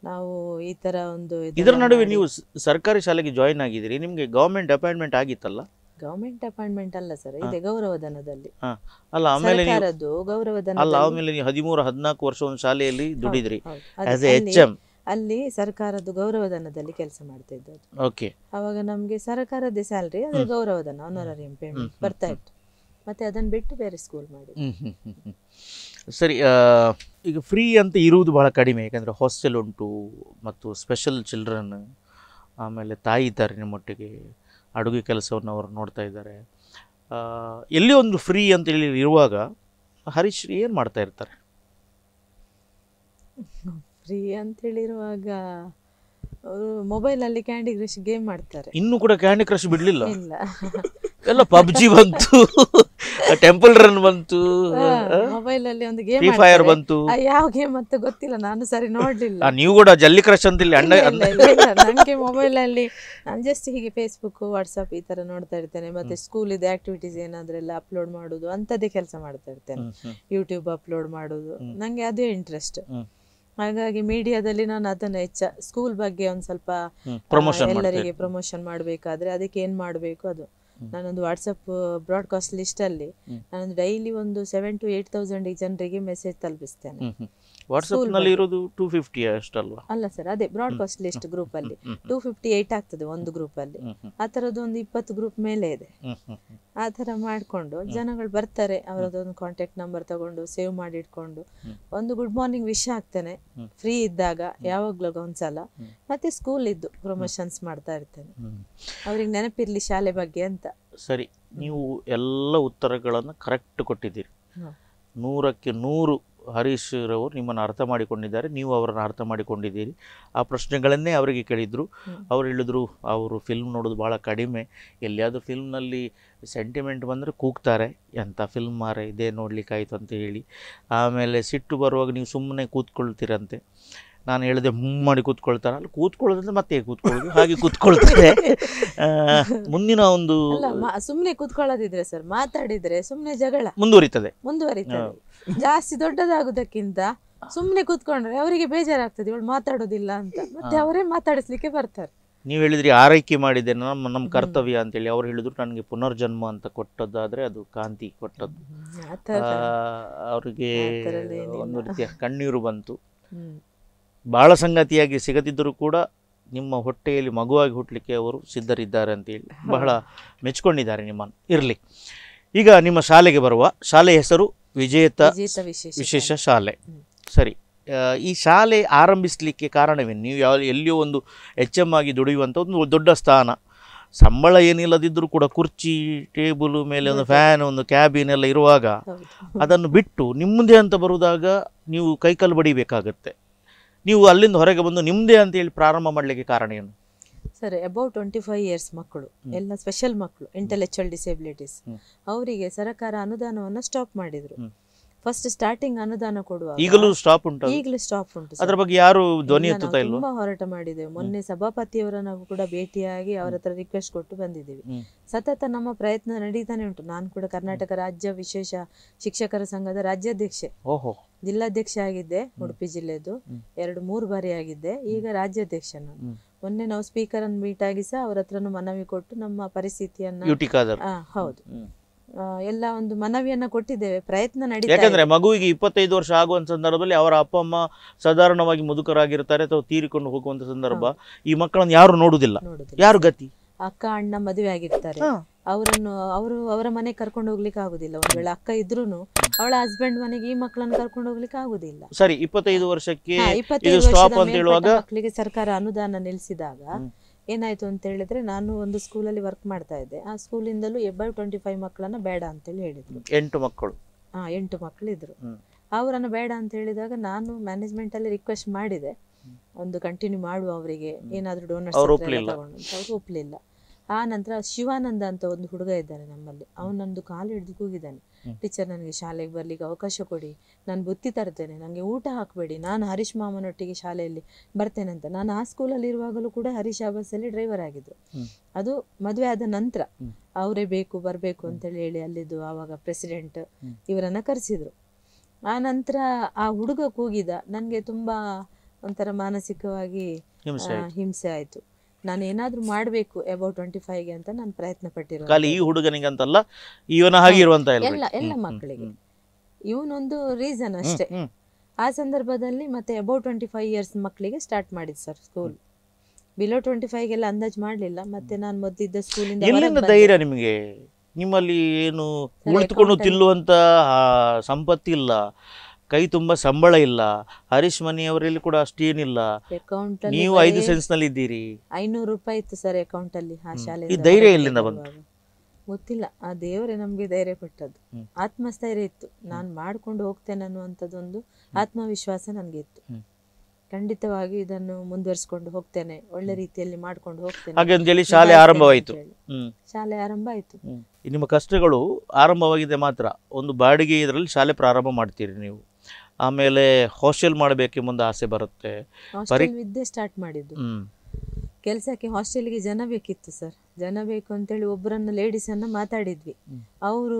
ನಾವು ಈ ತರ ಒಂದು ಇದರ ನಡುವೆ ನೀವು ಸರ್ಕಾರಿ ಶಾಲೆಗೆ ಜಾಯಿನ್ ಆಗಿದ್ರಿ ನಿಮಗೆ ಗವರ್ಮೆಂಟ್ ಅಪಾಯಿಂಟ್ಮೆಂಟ್ ಆಗಿತ್ತಲ್ಲ ಗವರ್ಮೆಂಟ್ ಅಪಾಯಿಂಟ್ಮೆಂಟ್ ಅಲ್ಲ ಸರ್ ಇದೆ ಗೌರವಧನದಲ್ಲಿ ಅಲ್ಲ ಆಮೇಲೆ ಗೌರವಧನ ಅಲ್ಲ ಆಮೇಲೆ ನೀವು ಹದಿಮೂರು ಹದಿನಾಲ್ಕು ವರ್ಷ ಒಂದು ಶಾಲೆಯಲ್ಲಿ ದುಡಿದ್ರಿ ಆಸ್ ಎಚ್ ಎಂ ಅಲ್ಲಿ ಸರ್ಕಾರದ್ದು ಗೌರವಧನದಲ್ಲಿ ಕೆಲಸ ಮಾಡ್ತಾ ಇದ್ದದ್ದು ಓಕೆ ಅವಾಗ ನಮಗೆ ಸರ್ಕಾರದ ಸ್ಯಾಲ್ರಿ ಅದ್ರ ಗೌರವಧನ ಆನರರಿ ಪೇಮೆಂಟ್ ಬರ್ತಾ ಇತ್ತು ಮತ್ತೆ ಅದನ್ನು ಬಿಟ್ಟು ಬೇರೆ ಸ್ಕೂಲ್ ಮಾಡಿ ಸರಿ ಈಗ ಫ್ರೀ ಅಂತ ಇರುವುದು ಬಹಳ ಕಡಿಮೆ ಯಾಕಂದರೆ ಹಾಸ್ಟೆಲ್ ಉಂಟು ಮತ್ತು ಸ್ಪೆಷಲ್ ಚಿಲ್ಡ್ರನ್ ಆಮೇಲೆ ತಾಯಿ ಇದ್ದಾರೆ ನಿಮ್ಮೊಟ್ಟಿಗೆ ಅಡುಗೆ ಕೆಲಸವನ್ನು ಅವರು ನೋಡ್ತಾ ಇದ್ದಾರೆ ಎಲ್ಲಿ ಒಂದು ಫ್ರೀ ಅಂತ ಹೇಳಿ ಇರುವಾಗ ಹರೀಶ್ ಏನು ಮಾಡ್ತಾ ಇರ್ತಾರೆ ಫ್ರೀ ಅಂತೇಳಿರುವಾಗ ಅವರು ಮೊಬೈಲಲ್ಲಿ ಕ್ಯಾಂಡಿ ಕ್ರಶ್ ಗೇಮ್ ಮಾಡ್ತಾರೆ ಇನ್ನೂ ಕೂಡ ಕ್ಯಾಂಡಿ ಕ್ರಶ್ ಬಿಡಲಿಲ್ಲ ಇಲ್ಲ ಎಲ್ಲ ಪಬ್ಜಿ ಬಂತು ಟೆಂಪಲ್ ರನ್ ಬಂತು ಮೊಬೈಲ್ ಅಲ್ಲಿ ಒಂದು ಗೇಮ್ ಫ್ರೀ ಫೈರ್ ಬಂತು ಯಾವ ಗೇಮ್ ಅಂತ ಗೊತ್ತಿಲ್ಲ ನಾನು ಸರಿ ನೋಡ್ಲಿಲ್ಲ ನೀವು ಕೂಡ ಜಲ್ಲಿ ಕ್ರಶ್ ಅಂತಿಲ್ಲ ಅಣ್ಣ ನನಗೆ ಮೊಬೈಲ್ ಅಲ್ಲಿ ನಾನು ಜಸ್ಟ್ ಹೀಗೆ ಫೇಸ್ಬುಕ್ ವಾಟ್ಸಾಪ್ ಈ ತರ ನೋಡ್ತಾ ಇರ್ತೇನೆ ಮತ್ತೆ ಸ್ಕೂಲ್ ಇದೆ ಆಕ್ಟಿವಿಟೀಸ್ ಏನಾದ್ರೆಲ್ಲ ಅಪ್ಲೋಡ್ ಮಾಡುದು ಅಂತದೇ ಕೆಲಸ ಮಾಡ್ತಾ ಇರ್ತೇನೆ ಯೂಟ್ಯೂಬ್ ಅಪ್ಲೋಡ್ ಮಾಡುದು ನಂಗೆ ಅದೇ ಇಂಟ್ರೆಸ್ಟ್ ಹಾಗಾಗಿ ಮೀಡಿಯಾದಲ್ಲಿ ನಾನು ಅದನ್ನ ಹೆಚ್ಚ ಸ್ಕೂಲ್ ಬಗ್ಗೆ ಒಂದ್ ಸ್ವಲ್ಪ ಎಲ್ಲರಿಗೆ ಪ್ರಮೋಷನ್ ಮಾಡ್ಬೇಕಾದ್ರೆ ಅದಕ್ಕೆ ಏನ್ ಮಾಡ್ಬೇಕು ಅದು ನಾನೊಂದು ವಾಟ್ಸಪ್ ಬ್ರಾಡ್ಕಾಸ್ಟ್ ಲಿಸ್ಟ್ ಅಲ್ಲಿ ನಾನೊಂದು ಡೈಲಿ ಒಂದು ಸೆವೆನ್ ಟು ಏಟ್ ತೌಸಂಡ್ ಜನರಿಗೆ ಮೆಸೇಜ್ ತಲುಪಿಸ್ತೇನೆ ನಲ್ಲಿ ಇರೋದು ಟೂ ಫಿಫ್ಟಿ ಅಷ್ಟಲ್ವಾ ಅಲ್ಲ ಸರ್ ಅದೇ ಬ್ರಾಡ್ಕಾಸ್ಟ್ ಲಿಸ್ಟ್ ಗ್ರೂಪ್ ಅಲ್ಲಿ ಟೂ ಫಿಫ್ಟಿ ಏಟ್ ಆಗ್ತದೆ ಒಂದು ಗ್ರೂಪ್ ಅಲ್ಲಿ ಆ ತರದ್ದು ಒಂದು ಇಪ್ಪತ್ತು ಗ್ರೂಪ್ ಮೇಲೆ ಇದೆ ಆ ತರ ಮಾಡಿಕೊಂಡು ಜನಗಳು ಬರ್ತಾರೆ ಅವರದೊಂದು ಕಾಂಟ್ಯಾಕ್ಟ್ ನಂಬರ್ ತಗೊಂಡು ಸೇವ್ ಮಾಡಿ ಇಟ್ಕೊಂಡು ಒಂದು ಗುಡ್ ಮಾರ್ನಿಂಗ್ ವಿಶ್ ಆಗ್ತಾನೆ ಫ್ರೀ ಇದ್ದಾಗ ಯಾವಾಗ್ಲೂ ಒಂದ್ಸಲ ಮತ್ತೆ ಸ್ಕೂಲ್ ಇದ್ದು ಪ್ರಮೋಷನ್ಸ್ ಮಾಡ್ತಾ ಇರ್ತೇನೆ ಅವ್ರಿಗೆ ನೆನಪಿರ್ಲಿ ಶಾಲೆ ಬಗ್ಗೆ ಅಂತ ಸರಿ ನೀವು ಎಲ್ಲ ಉತ್ತರಗಳನ್ನು ಕರೆಕ್ಟ್ ಕೊಟ್ಟಿದ್ದೀರಿ ನೂರಕ್ಕೆ ನೂರು ಹರೀಶ್ ನಿಮ್ಮನ್ನು ಅರ್ಥ ಮಾಡಿಕೊಂಡಿದ್ದಾರೆ ನೀವು ಅವರನ್ನು ಅರ್ಥ ಮಾಡಿಕೊಂಡಿದ್ದೀರಿ ಆ ಪ್ರಶ್ನೆಗಳನ್ನೇ ಅವರಿಗೆ ಕೇಳಿದರು ಅವ್ರು ಹೇಳಿದ್ರು ಅವರು ಫಿಲ್ಮ್ ನೋಡೋದು ಭಾಳ ಕಡಿಮೆ ಎಲ್ಲಿಯಾದರೂ ಫಿಲ್ಮ್ನಲ್ಲಿ ಸೆಂಟಿಮೆಂಟ್ ಬಂದರೆ ಕೂಗ್ತಾರೆ ಎಂಥ ಫಿಲ್ಮ್ ಮಾರೆ ಇದೇ ನೋಡಲಿಕ್ಕಾಯ್ತು ಅಂತ ಹೇಳಿ ಆಮೇಲೆ ಸಿಟ್ಟು ಬರುವಾಗ ನೀವು ಸುಮ್ಮನೆ ಕೂತ್ಕೊಳ್ತೀರಂತೆ ನಾನು ಹೇಳಿದೆ ಹ್ಞೂ ಮಾಡಿ ಕೂತ್ಕೊಳ್ತಾರೆ ಅಲ್ಲಿ ಕೂತ್ಕೊಳ್ಳೋದಂದ್ರೆ ಮತ್ತೆ ಕೂತ್ಕೊಳ್ಳೋದು ಹಾಗೆ ಕೂತ್ಕೊಳ್ತಾರೆ ಮುಂದಿನ ಒಂದು ಸುಮ್ಮನೆ ಕೂತ್ಕೊಳ್ಳೋದಿದ್ರೆ ಸರ್ ಮಾತಾಡಿದ್ರೆ ಸುಮ್ಮನೆ ಜಗಳ ಮುಂದುವರಿತದೆ ಮುಂದುವರಿತದೆ ಜಾಸ್ತಿ ದೊಡ್ಡದಾಗುದಕ್ಕಿಂತ ಸುಮ್ಮನೆ ಕೂತ್ಕೊಂಡ್ರೆ ಅವರಿಗೆ ಬೇಜಾರಾಗ್ತದೆ ಇವಳು ಮಾತಾಡೋದಿಲ್ಲ ಅಂತ ಮತ್ತೆ ಅವರೇ ಮಾತಾಡಿಸ್ಲಿಕ್ಕೆ ಬರ್ತಾರೆ ನೀವು ಹೇಳಿದ್ರಿ ಆರೈಕೆ ಮಾಡಿದೆ ನಮ್ಮ ನಮ್ಮ ಕರ್ತವ್ಯ ಹೇಳಿ ಅವ್ರು ಹೇಳಿದ್ರು ನನಗೆ ಪುನರ್ಜನ್ಮ ಅಂತ ಕೊಟ್ಟದ್ದಾದ್ರೆ ಅದು ಕಾಂತಿ ಕೊಟ್ಟದ್ದು ಅವ್ರಿಗೆ ಒಂದು ರೀತಿಯ ಕಣ್ಣೀರು ಬಂತು ಬಹಳ ಸಂಗತಿಯಾಗಿ ಸಿಗದಿದ್ದರೂ ಕೂಡ ನಿಮ್ಮ ಹೊಟ್ಟೆಯಲ್ಲಿ ಮಗುವಾಗಿ ಹುಟ್ಟಲಿಕ್ಕೆ ಅವರು ಸಿದ್ಧರಿದ್ದಾರೆ ಅಂತ ಹೇಳಿ ಬಹಳ ಮೆಚ್ಕೊಂಡಿದ್ದಾರೆ ನಿಮ್ಮನ್ನು ಇರಲಿ ಈಗ ನಿಮ್ಮ ಶಾಲೆಗೆ ಬರುವ ಶಾಲೆಯ ಹೆಸರು ವಿಜೇತ ವಿಶೇಷ ಶಾಲೆ ಸರಿ ಈ ಶಾಲೆ ಆರಂಭಿಸಲಿಕ್ಕೆ ಕಾರಣವೇನು ನೀವು ಯಾವ ಎಲ್ಲಿಯೋ ಒಂದು ಎಚ್ ಎಮ್ ಆಗಿ ದುಡಿಯುವಂಥ ಒಂದು ದೊಡ್ಡ ಸ್ಥಾನ ಸಂಬಳ ಏನಿಲ್ಲದಿದ್ದರೂ ಕೂಡ ಕುರ್ಚಿ ಟೇಬಲ್ ಮೇಲೆ ಒಂದು ಫ್ಯಾನ್ ಒಂದು ಕ್ಯಾಬಿನ್ ಎಲ್ಲ ಇರುವಾಗ ಅದನ್ನು ಬಿಟ್ಟು ನಿಮ್ಮದೇ ಅಂತ ಬರುವಾಗ ನೀವು ಕೈಕಾಲು ಬಡಿಬೇಕಾಗತ್ತೆ ನೀವು ಅಲ್ಲಿಂದ ಹೊರಗೆ ಬಂದು ನಿಮ್ಮದೇ ಅಂತೇಳಿ ಪ್ರಾರಂಭ ಮಾಡಲಿಕ್ಕೆ ಕಾರಣ ಏನು sir about twenty five years ಮಕ್ಕಳು ಎಲ್ಲ ಸ್ಪೆಷಲ್ ಮಕ್ಕಳು ಇಂಟೆಲೆಕ್ಚುಯಲ್ ಡಿಸೆಬಿಲಿಟೀಸ್ ಅವರಿಗೆ ಸರ್ಕಾರ ಅನುದಾನವನ್ನು ಸ್ಟಾಪ್ ಮಾಡಿದ್ರು ಫಸ್ಟ್ ಸ್ಟಾರ್ಟಿಂಗ್ ಅನುದಾನ ಕೊಡುವ ಈಗಲೂ ಸ್ಟಾಪ್ ಉಂಟು ಈಗಲೂ ಸ್ಟಾಪ್ ಉಂಟು ಅದರ ಬಗ್ಗೆ ಯಾರು ಧ್ವನಿ ತುಂಬಾ ಹೋರಾಟ ಮಾಡಿದೆ ಮೊನ್ನೆ ಸಭಾಪತಿಯವರ ಕೂಡ ಭೇಟಿಯಾಗಿ ಅವರ ಹತ್ರ ರಿಕ್ವೆಸ್ಟ್ ಕೊಟ್ಟು ಬಂದಿದ್ದೀವಿ ಸತತ ನಮ್ಮ ಪ್ರಯತ್ನ ನಡೀತಾನೆ ಉಂಟು ನಾನು ಕೂಡ ಕರ್ನಾಟಕ ರಾಜ್ಯ ವಿಶೇಷ ಶಿಕ್ಷಕರ ಸಂಘದ ರಾಜ್ಯಾಧ್ಯಕ್ಷೆ ಜಿಲ್ಲಾಧ್ಯಕ್ಷ ಆಗಿದ್ದೆ ಉಡುಪಿ ಜಿಲ್ಲೆದು ಎರಡು ಮೂರು ಬಾರಿ ಆಗಿದ್ದೆ ಈಗ ರಾಜ್ಯಾಧ್ಯಕ್ಷ ನಾನು ಮೊನ್ನೆ ನಾವು ಸ್ಪೀಕರ್ ಅನ್ನು ಮೀಟ್ ಆಗಿ ಸಹ ಅವ್ರ ಹತ್ರ ಮನವಿ ಕೊಟ್ಟು ನಮ್ಮ ಪರಿಸ್ಥಿತಿಯನ್ನ ಹೌದು ಎಲ್ಲ ಒಂದು ಮನವಿಯನ್ನ ಕೊಟ್ಟಿದ್ದೇವೆ ಪ್ರಯತ್ನ ನಡೀತಾ ಮಗುವಿಗೆ ಇಪ್ಪತ್ತೈದು ವರ್ಷ ಆಗುವಂತ ಸಂದರ್ಭದಲ್ಲಿ ಅವರ ಅಪ್ಪ ಅಮ್ಮ ಸಾಧಾರಣವಾಗಿ ಮುದುಕರಾಗಿರ್ತಾರೆ ಅಥವಾ ತೀರಿಕೊಂಡು ಹೋಗುವಂತ ಸಂದರ್ಭ ಈ ಮಕ್ಕಳನ್ನು ಯಾರು ನೋಡುದಿಲ್ಲ ಯಾರು ಗತಿ ಅಕ್ಕ ಅಣ್ಣ ಮದುವೆ ಆಗಿರ್ತಾರೆ ಅವರನ್ನು ಅವರು ಅವರ ಮನೆಗೆ ಕರ್ಕೊಂಡು ಹೋಗ್ಲಿಕ್ಕೆ ಆಗುದಿಲ್ಲ ಒಂದ್ ವೇಳೆ ಅಕ್ಕ ಇದ್ರು ಅವಳ ಹಸ್ಬೆಂಡ್ ಮನೆಗೆ ಈ ಮಕ್ಕಳನ್ನು ಕರ್ಕೊಂಡು ಹೋಗ್ಲಿಕ್ಕೆ ಆಗುದಿಲ್ಲ ಸರಿ ಇಪ್ಪತ್ತೈದು ವರ್ಷಕ್ಕೆ ಮಕ್ಕಳಿಗೆ ಸರ್ಕಾರ ಅನುದಾನ ನಿಲ್ಲಿಸಿದಾಗ ಏನಾಯ್ತು ಅಂತ ಹೇಳಿದ್ರೆ ನಾನು ಒಂದು ಸ್ಕೂಲ್ ಅಲ್ಲಿ ವರ್ಕ್ ಮಾಡ್ತಾ ಇದ್ದೆ ಆ ಸ್ಕೂಲಿಂದಲೂ ಎಬವ್ ಟ್ವೆಂಟಿ ಫೈವ್ ಮಕ್ಕಳನ್ನ ಬೇಡ ಅಂತೇಳಿ ಹೇಳಿದ್ರು ಎಂಟು ಮಕ್ಕಳು ಹಾ ಎಂಟು ಮಕ್ಕಳು ಇದ್ರು ಅವರನ್ನು ಬೇಡ ಅಂತ ಹೇಳಿದಾಗ ನಾನು ಮ್ಯಾನೇಜ್ಮೆಂಟ್ ಅಲ್ಲಿ ರಿಕ್ವೆಸ್ಟ್ ಮಾಡಿದೆ ಒಂದು ಕಂಟಿನ್ಯೂ ಮಾಡುವ ಅವರಿಗೆ ಏನಾದ್ರೂ ಡೋನರ್ಸ್ ತಗೊಂಡು ಅವ್ರು ಒಪ್ಲಿಲ್ಲ ಆ ನಂತರ ಶಿವಾನಂದ ಅಂತ ಒಂದು ಹುಡುಗ ಇದ್ದಾನೆ ನಮ್ಮಲ್ಲಿ ಅವನೊಂದು ಕಾಲು ಹಿಡಿದು ಕೂಗಿದ್ದಾನೆ ಟೀಚರ್ ನನಗೆ ಶಾಲೆಗೆ ಬರ್ಲಿಕ್ಕೆ ಅವಕಾಶ ಕೊಡಿ ನಾನು ಬುತ್ತಿ ತರ್ತೇನೆ ನನಗೆ ಊಟ ಹಾಕಬೇಡಿ ನಾನು ಹರೀಶ್ ಮಾಮನೊಟ್ಟಿಗೆ ಶಾಲೆಯಲ್ಲಿ ಬರ್ತೇನೆ ಅಂತ ನಾನು ಆ ಸ್ಕೂಲಲ್ಲಿ ಇರುವಾಗಲೂ ಕೂಡ ಹರೀಶ್ ಆ ಬಸ್ಸಲ್ಲಿ ಡ್ರೈವರ್ ಆಗಿದ್ರು ಅದು ಮದುವೆ ಆದ ನಂತರ ಅವರೇ ಬೇಕು ಬರಬೇಕು ಅಂತೇಳಿ ಹೇಳಿ ಅಲ್ಲಿದ್ದು ಆವಾಗ ಪ್ರೆಸಿಡೆಂಟ್ ಇವರನ್ನ ಕರೆಸಿದ್ರು ಆ ನಂತರ ಆ ಹುಡುಗ ಕೂಗಿದ ನನಗೆ ತುಂಬ ಒಂಥರ ಮಾನಸಿಕವಾಗಿ ಹಿಂಸೆ ಆಯಿತು ನಾನು ಏನಾದರೂ ಮಾಡಬೇಕು ಅಬೌಟ್ ಟ್ವೆಂಟಿ ಫೈವ್ಗೆ ಅಂತ ನಾನು ಪ್ರಯತ್ನ ಪಟ್ಟಿರೋ ಈ ಈ ಅಂತಲ್ಲ ಇವನ ಹಾಗೆ ಇರುವಂತ ಎಲ್ಲ ಎಲ್ಲ ಮಕ್ಕಳಿಗೆ ಇವನೊಂದು ರೀಸನ್ ಅಷ್ಟೇ ಆ ಸಂದರ್ಭದಲ್ಲಿ ಮತ್ತೆ ಅಬೌಟ್ ಟ್ವೆಂಟಿ ಫೈವ್ ಇಯರ್ಸ್ ಮಕ್ಕಳಿಗೆ ಸ್ಟಾರ್ಟ್ ಮಾಡಿದ್ದು ಸರ್ ಸ್ಕೂಲ್ ಬಿಲೋ ಟ್ವೆಂಟಿ ಫೈವ್ಗೆಲ್ಲ ಅಂದಾಜು ಮಾಡಲಿಲ್ಲ ಮತ್ತೆ ನಾನು ಮೊದಲಿದ್ದ ಸ್ಕೂಲಿಂದ ಎಲ್ಲಿಂದ ಧೈರ್ಯ ನಿಮಗೆ ನಿಮ್ಮಲ್ಲಿ ಏನು ಉಳಿದುಕೊಂಡು ತಿನ್ನುವಂತ ಇಲ್ಲ ಕೈ ತುಂಬಾ ಸಂಬಳ ಇಲ್ಲ ಹರೀಶ್ ಮನಿ ಅವರಲ್ಲಿ ಕೂಡ ಅಷ್ಟೇನಿಲ್ಲ ಅಕೌಂಟ್ ನೀವು ಐದು ನಲ್ಲಿ ಇದ್ದೀರಿ ಐನೂರು ರೂಪಾಯಿ ಇತ್ತು ಸರ್ ಅಕೌಂಟ್ ಅಲ್ಲಿ ಆ ಶಾಲೆ ಈ ಧೈರ್ಯ ಎಲ್ಲಿಂದ ಬಂತು ಗೊತ್ತಿಲ್ಲ ಆ ದೇವರೇ ನಮ್ಗೆ ಧೈರ್ಯ ಕೊಟ್ಟದ್ದು ಆತ್ಮಸ್ಥೈರ್ಯ ಇತ್ತು ನಾನು ಮಾಡ್ಕೊಂಡು ಹೋಗ್ತೇನೆ ಅನ್ನುವಂಥದ್ದೊಂದು ಆತ್ಮವಿಶ್ವಾಸ ನನಗೆ ಇತ್ತು ಖಂಡಿತವಾಗಿ ಇದನ್ನು ಮುಂದುವರಿಸಿಕೊಂಡು ಹೋಗ್ತೇನೆ ಒಳ್ಳೆ ರೀತಿಯಲ್ಲಿ ಮಾಡ್ಕೊಂಡು ಹೋಗ್ತೇನೆ ಹಾಗೆ ಶಾಲೆ ಆರಂಭವಾಯಿತು ಶಾಲೆ ಆರಂಭ ಆಯಿತು ನಿಮ್ಮ ಕಷ್ಟಗಳು ಆರಂಭವಾಗಿದೆ ಮಾತ್ರ ಒಂದು ಬಾಡಿಗೆ ಇದರಲ್ಲಿ ಶಾಲೆ ಪ್ರಾರಂಭ ಮಾಡ್ತೀರಿ ನೀವು ಆಮೇಲೆ ಹಾಸ್ಟೆಲ್ ಮಾಡಬೇಕು ಮುಂದೆ ಆಸೆ ಬರುತ್ತೆ ವಿದ್ಯೆ ಸ್ಟಾರ್ಟ್ ಮಾಡಿದ್ದು ಕೆಲಸಕ್ಕೆ ಹಾಸ್ಟೆಲ್ಗೆ ಜನ ಬೇಕಿತ್ತು ಸರ್ ಜನ ಬೇಕು ಒಬ್ಬರನ್ನ ಒಬ್ಬರನ್ನು ಅನ್ನ ಮಾತಾಡಿದ್ವಿ ಅವರು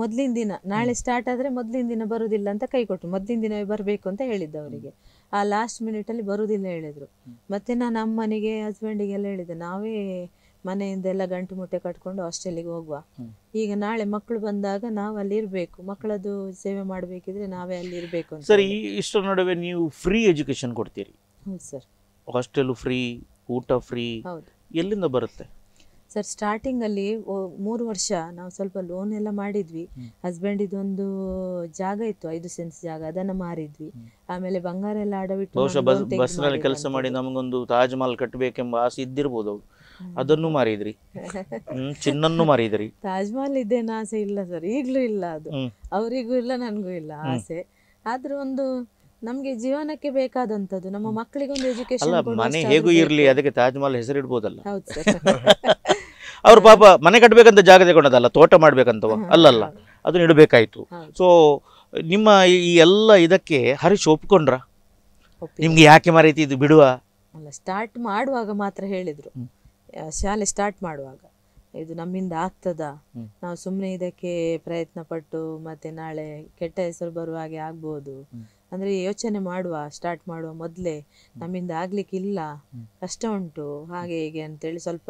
ಮೊದಲಿನ ದಿನ ನಾಳೆ ಸ್ಟಾರ್ಟ್ ಆದ್ರೆ ಮೊದಲಿನ ದಿನ ಬರುದಿಲ್ಲ ಅಂತ ಕೈ ಕೊಟ್ಟರು ಮೊದಲಿನ ದಿನವೇ ಬರಬೇಕು ಅಂತ ಹೇಳಿದ್ದು ಅವರಿಗೆ ಆ ಲಾಸ್ಟ್ ಮಿನಿಟಲ್ಲಿ ಬರುದಿಲ್ಲ ಹೇಳಿದರು ಮತ್ತೆ ನಾನು ಅಮ್ಮನಿಗೆ ಹಸ್ಬೆಂಡಿಗೆಲ್ಲ ಹೇಳಿದೆ ನಾವೇ ಮನೆಯಿಂದೆಲ್ಲ ಗಂಟು ಮುಟ್ಟೆ ಕಟ್ಕೊಂಡು ಹಾಸ್ಟೆಲಿಗೆ ಹೋಗುವ ಈಗ ನಾಳೆ ಮಕ್ಕಳು ಬಂದಾಗ ನಾವು ಅಲ್ಲಿ ಇರಬೇಕು ಮಕ್ಕಳದು ಸೇವೆ ಮಾಡಬೇಕಿದ್ರೆ ನಾವೇ ಅಲ್ಲಿ ಇರಬೇಕು ಸರ್ ಈ ಇಷ್ಟರ ನಡುವೆ ನೀವು ಫ್ರೀ ಎಜುಕೇಶನ್ ಕೊಡ್ತೀರಿ ಹೌದು ಸರ್ ಹಾಸ್ಟೆಲ್ ಫ್ರೀ ಊಟ ಫ್ರೀ ಹೌದು ಎಲ್ಲಿಂದ ಬರುತ್ತೆ ಸರ್ ಸ್ಟಾರ್ಟಿಂಗ್ ಅಲ್ಲಿ ಮೂರು ವರ್ಷ ನಾವು ಸ್ವಲ್ಪ ಲೋನ್ ಎಲ್ಲ ಮಾಡಿದ್ವಿ ಹಸ್ಬೆಂಡ್ ಇದೊಂದು ಜಾಗ ಇತ್ತು ಐದು ಸೆನ್ಸ್ ಜಾಗ ಅದನ್ನ ಮಾರಿದ್ವಿ ಆಮೇಲೆ ಬಂಗಾರ ಎಲ್ಲ ಆಡವಿಟ್ಟು ಬಸ್- ಬಸ್ನಲ್ಲಿ ಕೆಲಸ ಮಾಡಿ ನಮಗೊಂದು ತಾಜ್ ಮಹಲ್ ಕಟ್ಟಬೇಕೆಂಬ ಆಸೆ ಇದ್ದಿರ್ಬೋದು ಅದನ್ನು ಮಾರಿದ್ರಿ ಚಿನ್ನನ್ನು ಮಾರಿದ್ರಿ ತಾಜ್ ಮಹಲ್ ಇದೇನು ಆಸೆ ಇಲ್ಲ ಸರ್ ಈಗ್ಲೂ ಇಲ್ಲ ಅದು ಅವರಿಗೂ ಇಲ್ಲ ನನಗೂ ಇಲ್ಲ ಆಸೆ ಆದ್ರೂ ಒಂದು ನಮ್ಗೆ ಜೀವನಕ್ಕೆ ಬೇಕಾದಂತದ್ದು ನಮ್ಮ ಮಕ್ಕಳಿಗೊಂದು ಎಜುಕೇಶನ್ ಮನೆ ಹೇಗೂ ಇರ್ಲಿ ಅದಕ್ಕೆ ತಾಜ್ ಮಹಲ್ ಹೆಸರು ಇಡ್ಬೋದಲ್ಲ ಹೌದು ಅವ್ರು ಪಾಪ ಮನೆ ಕಟ್ಟಬೇಕಂತ ಜಾಗ ತಗೊಂಡದಲ್ಲ ತೋಟ ಮಾಡ್ಬೇಕಂತವ ಅಲ್ಲಲ್ಲ ಅದನ್ನ ಇಡಬೇಕಾಯ್ತು ಸೊ ನಿಮ್ಮ ಈ ಎಲ್ಲ ಇದಕ್ಕೆ ಹರೀಶ್ ಒಪ್ಕೊಂಡ್ರ ನಿಮ್ಗೆ ಯಾಕೆ ಮಾರೈತಿ ಇದು ಬಿಡುವ ಸ್ಟಾರ್ಟ್ ಮಾಡುವಾಗ ಮಾತ್ರ ಹೇಳಿದ್ರು ಶಾಲೆ ಸ್ಟಾರ್ಟ್ ಮಾಡುವಾಗ ಇದು ನಮ್ಮಿಂದ ಆಗ್ತದ ನಾವು ಸುಮ್ಮನೆ ಇದಕ್ಕೆ ಪ್ರಯತ್ನ ಪಟ್ಟು ಮತ್ತೆ ನಾಳೆ ಕೆಟ್ಟ ಹೆಸರು ಬರುವ ಹಾಗೆ ಆಗ್ಬೋದು ಅಂದ್ರೆ ಯೋಚನೆ ಮಾಡುವ ಸ್ಟಾರ್ಟ್ ಮಾಡುವ ಮೊದಲೇ ನಮ್ಮಿಂದ ಆಗ್ಲಿಕ್ಕಿಲ್ಲ ಕಷ್ಟ ಉಂಟು ಹಾಗೆ ಹೀಗೆ ಅಂತೇಳಿ ಸ್ವಲ್ಪ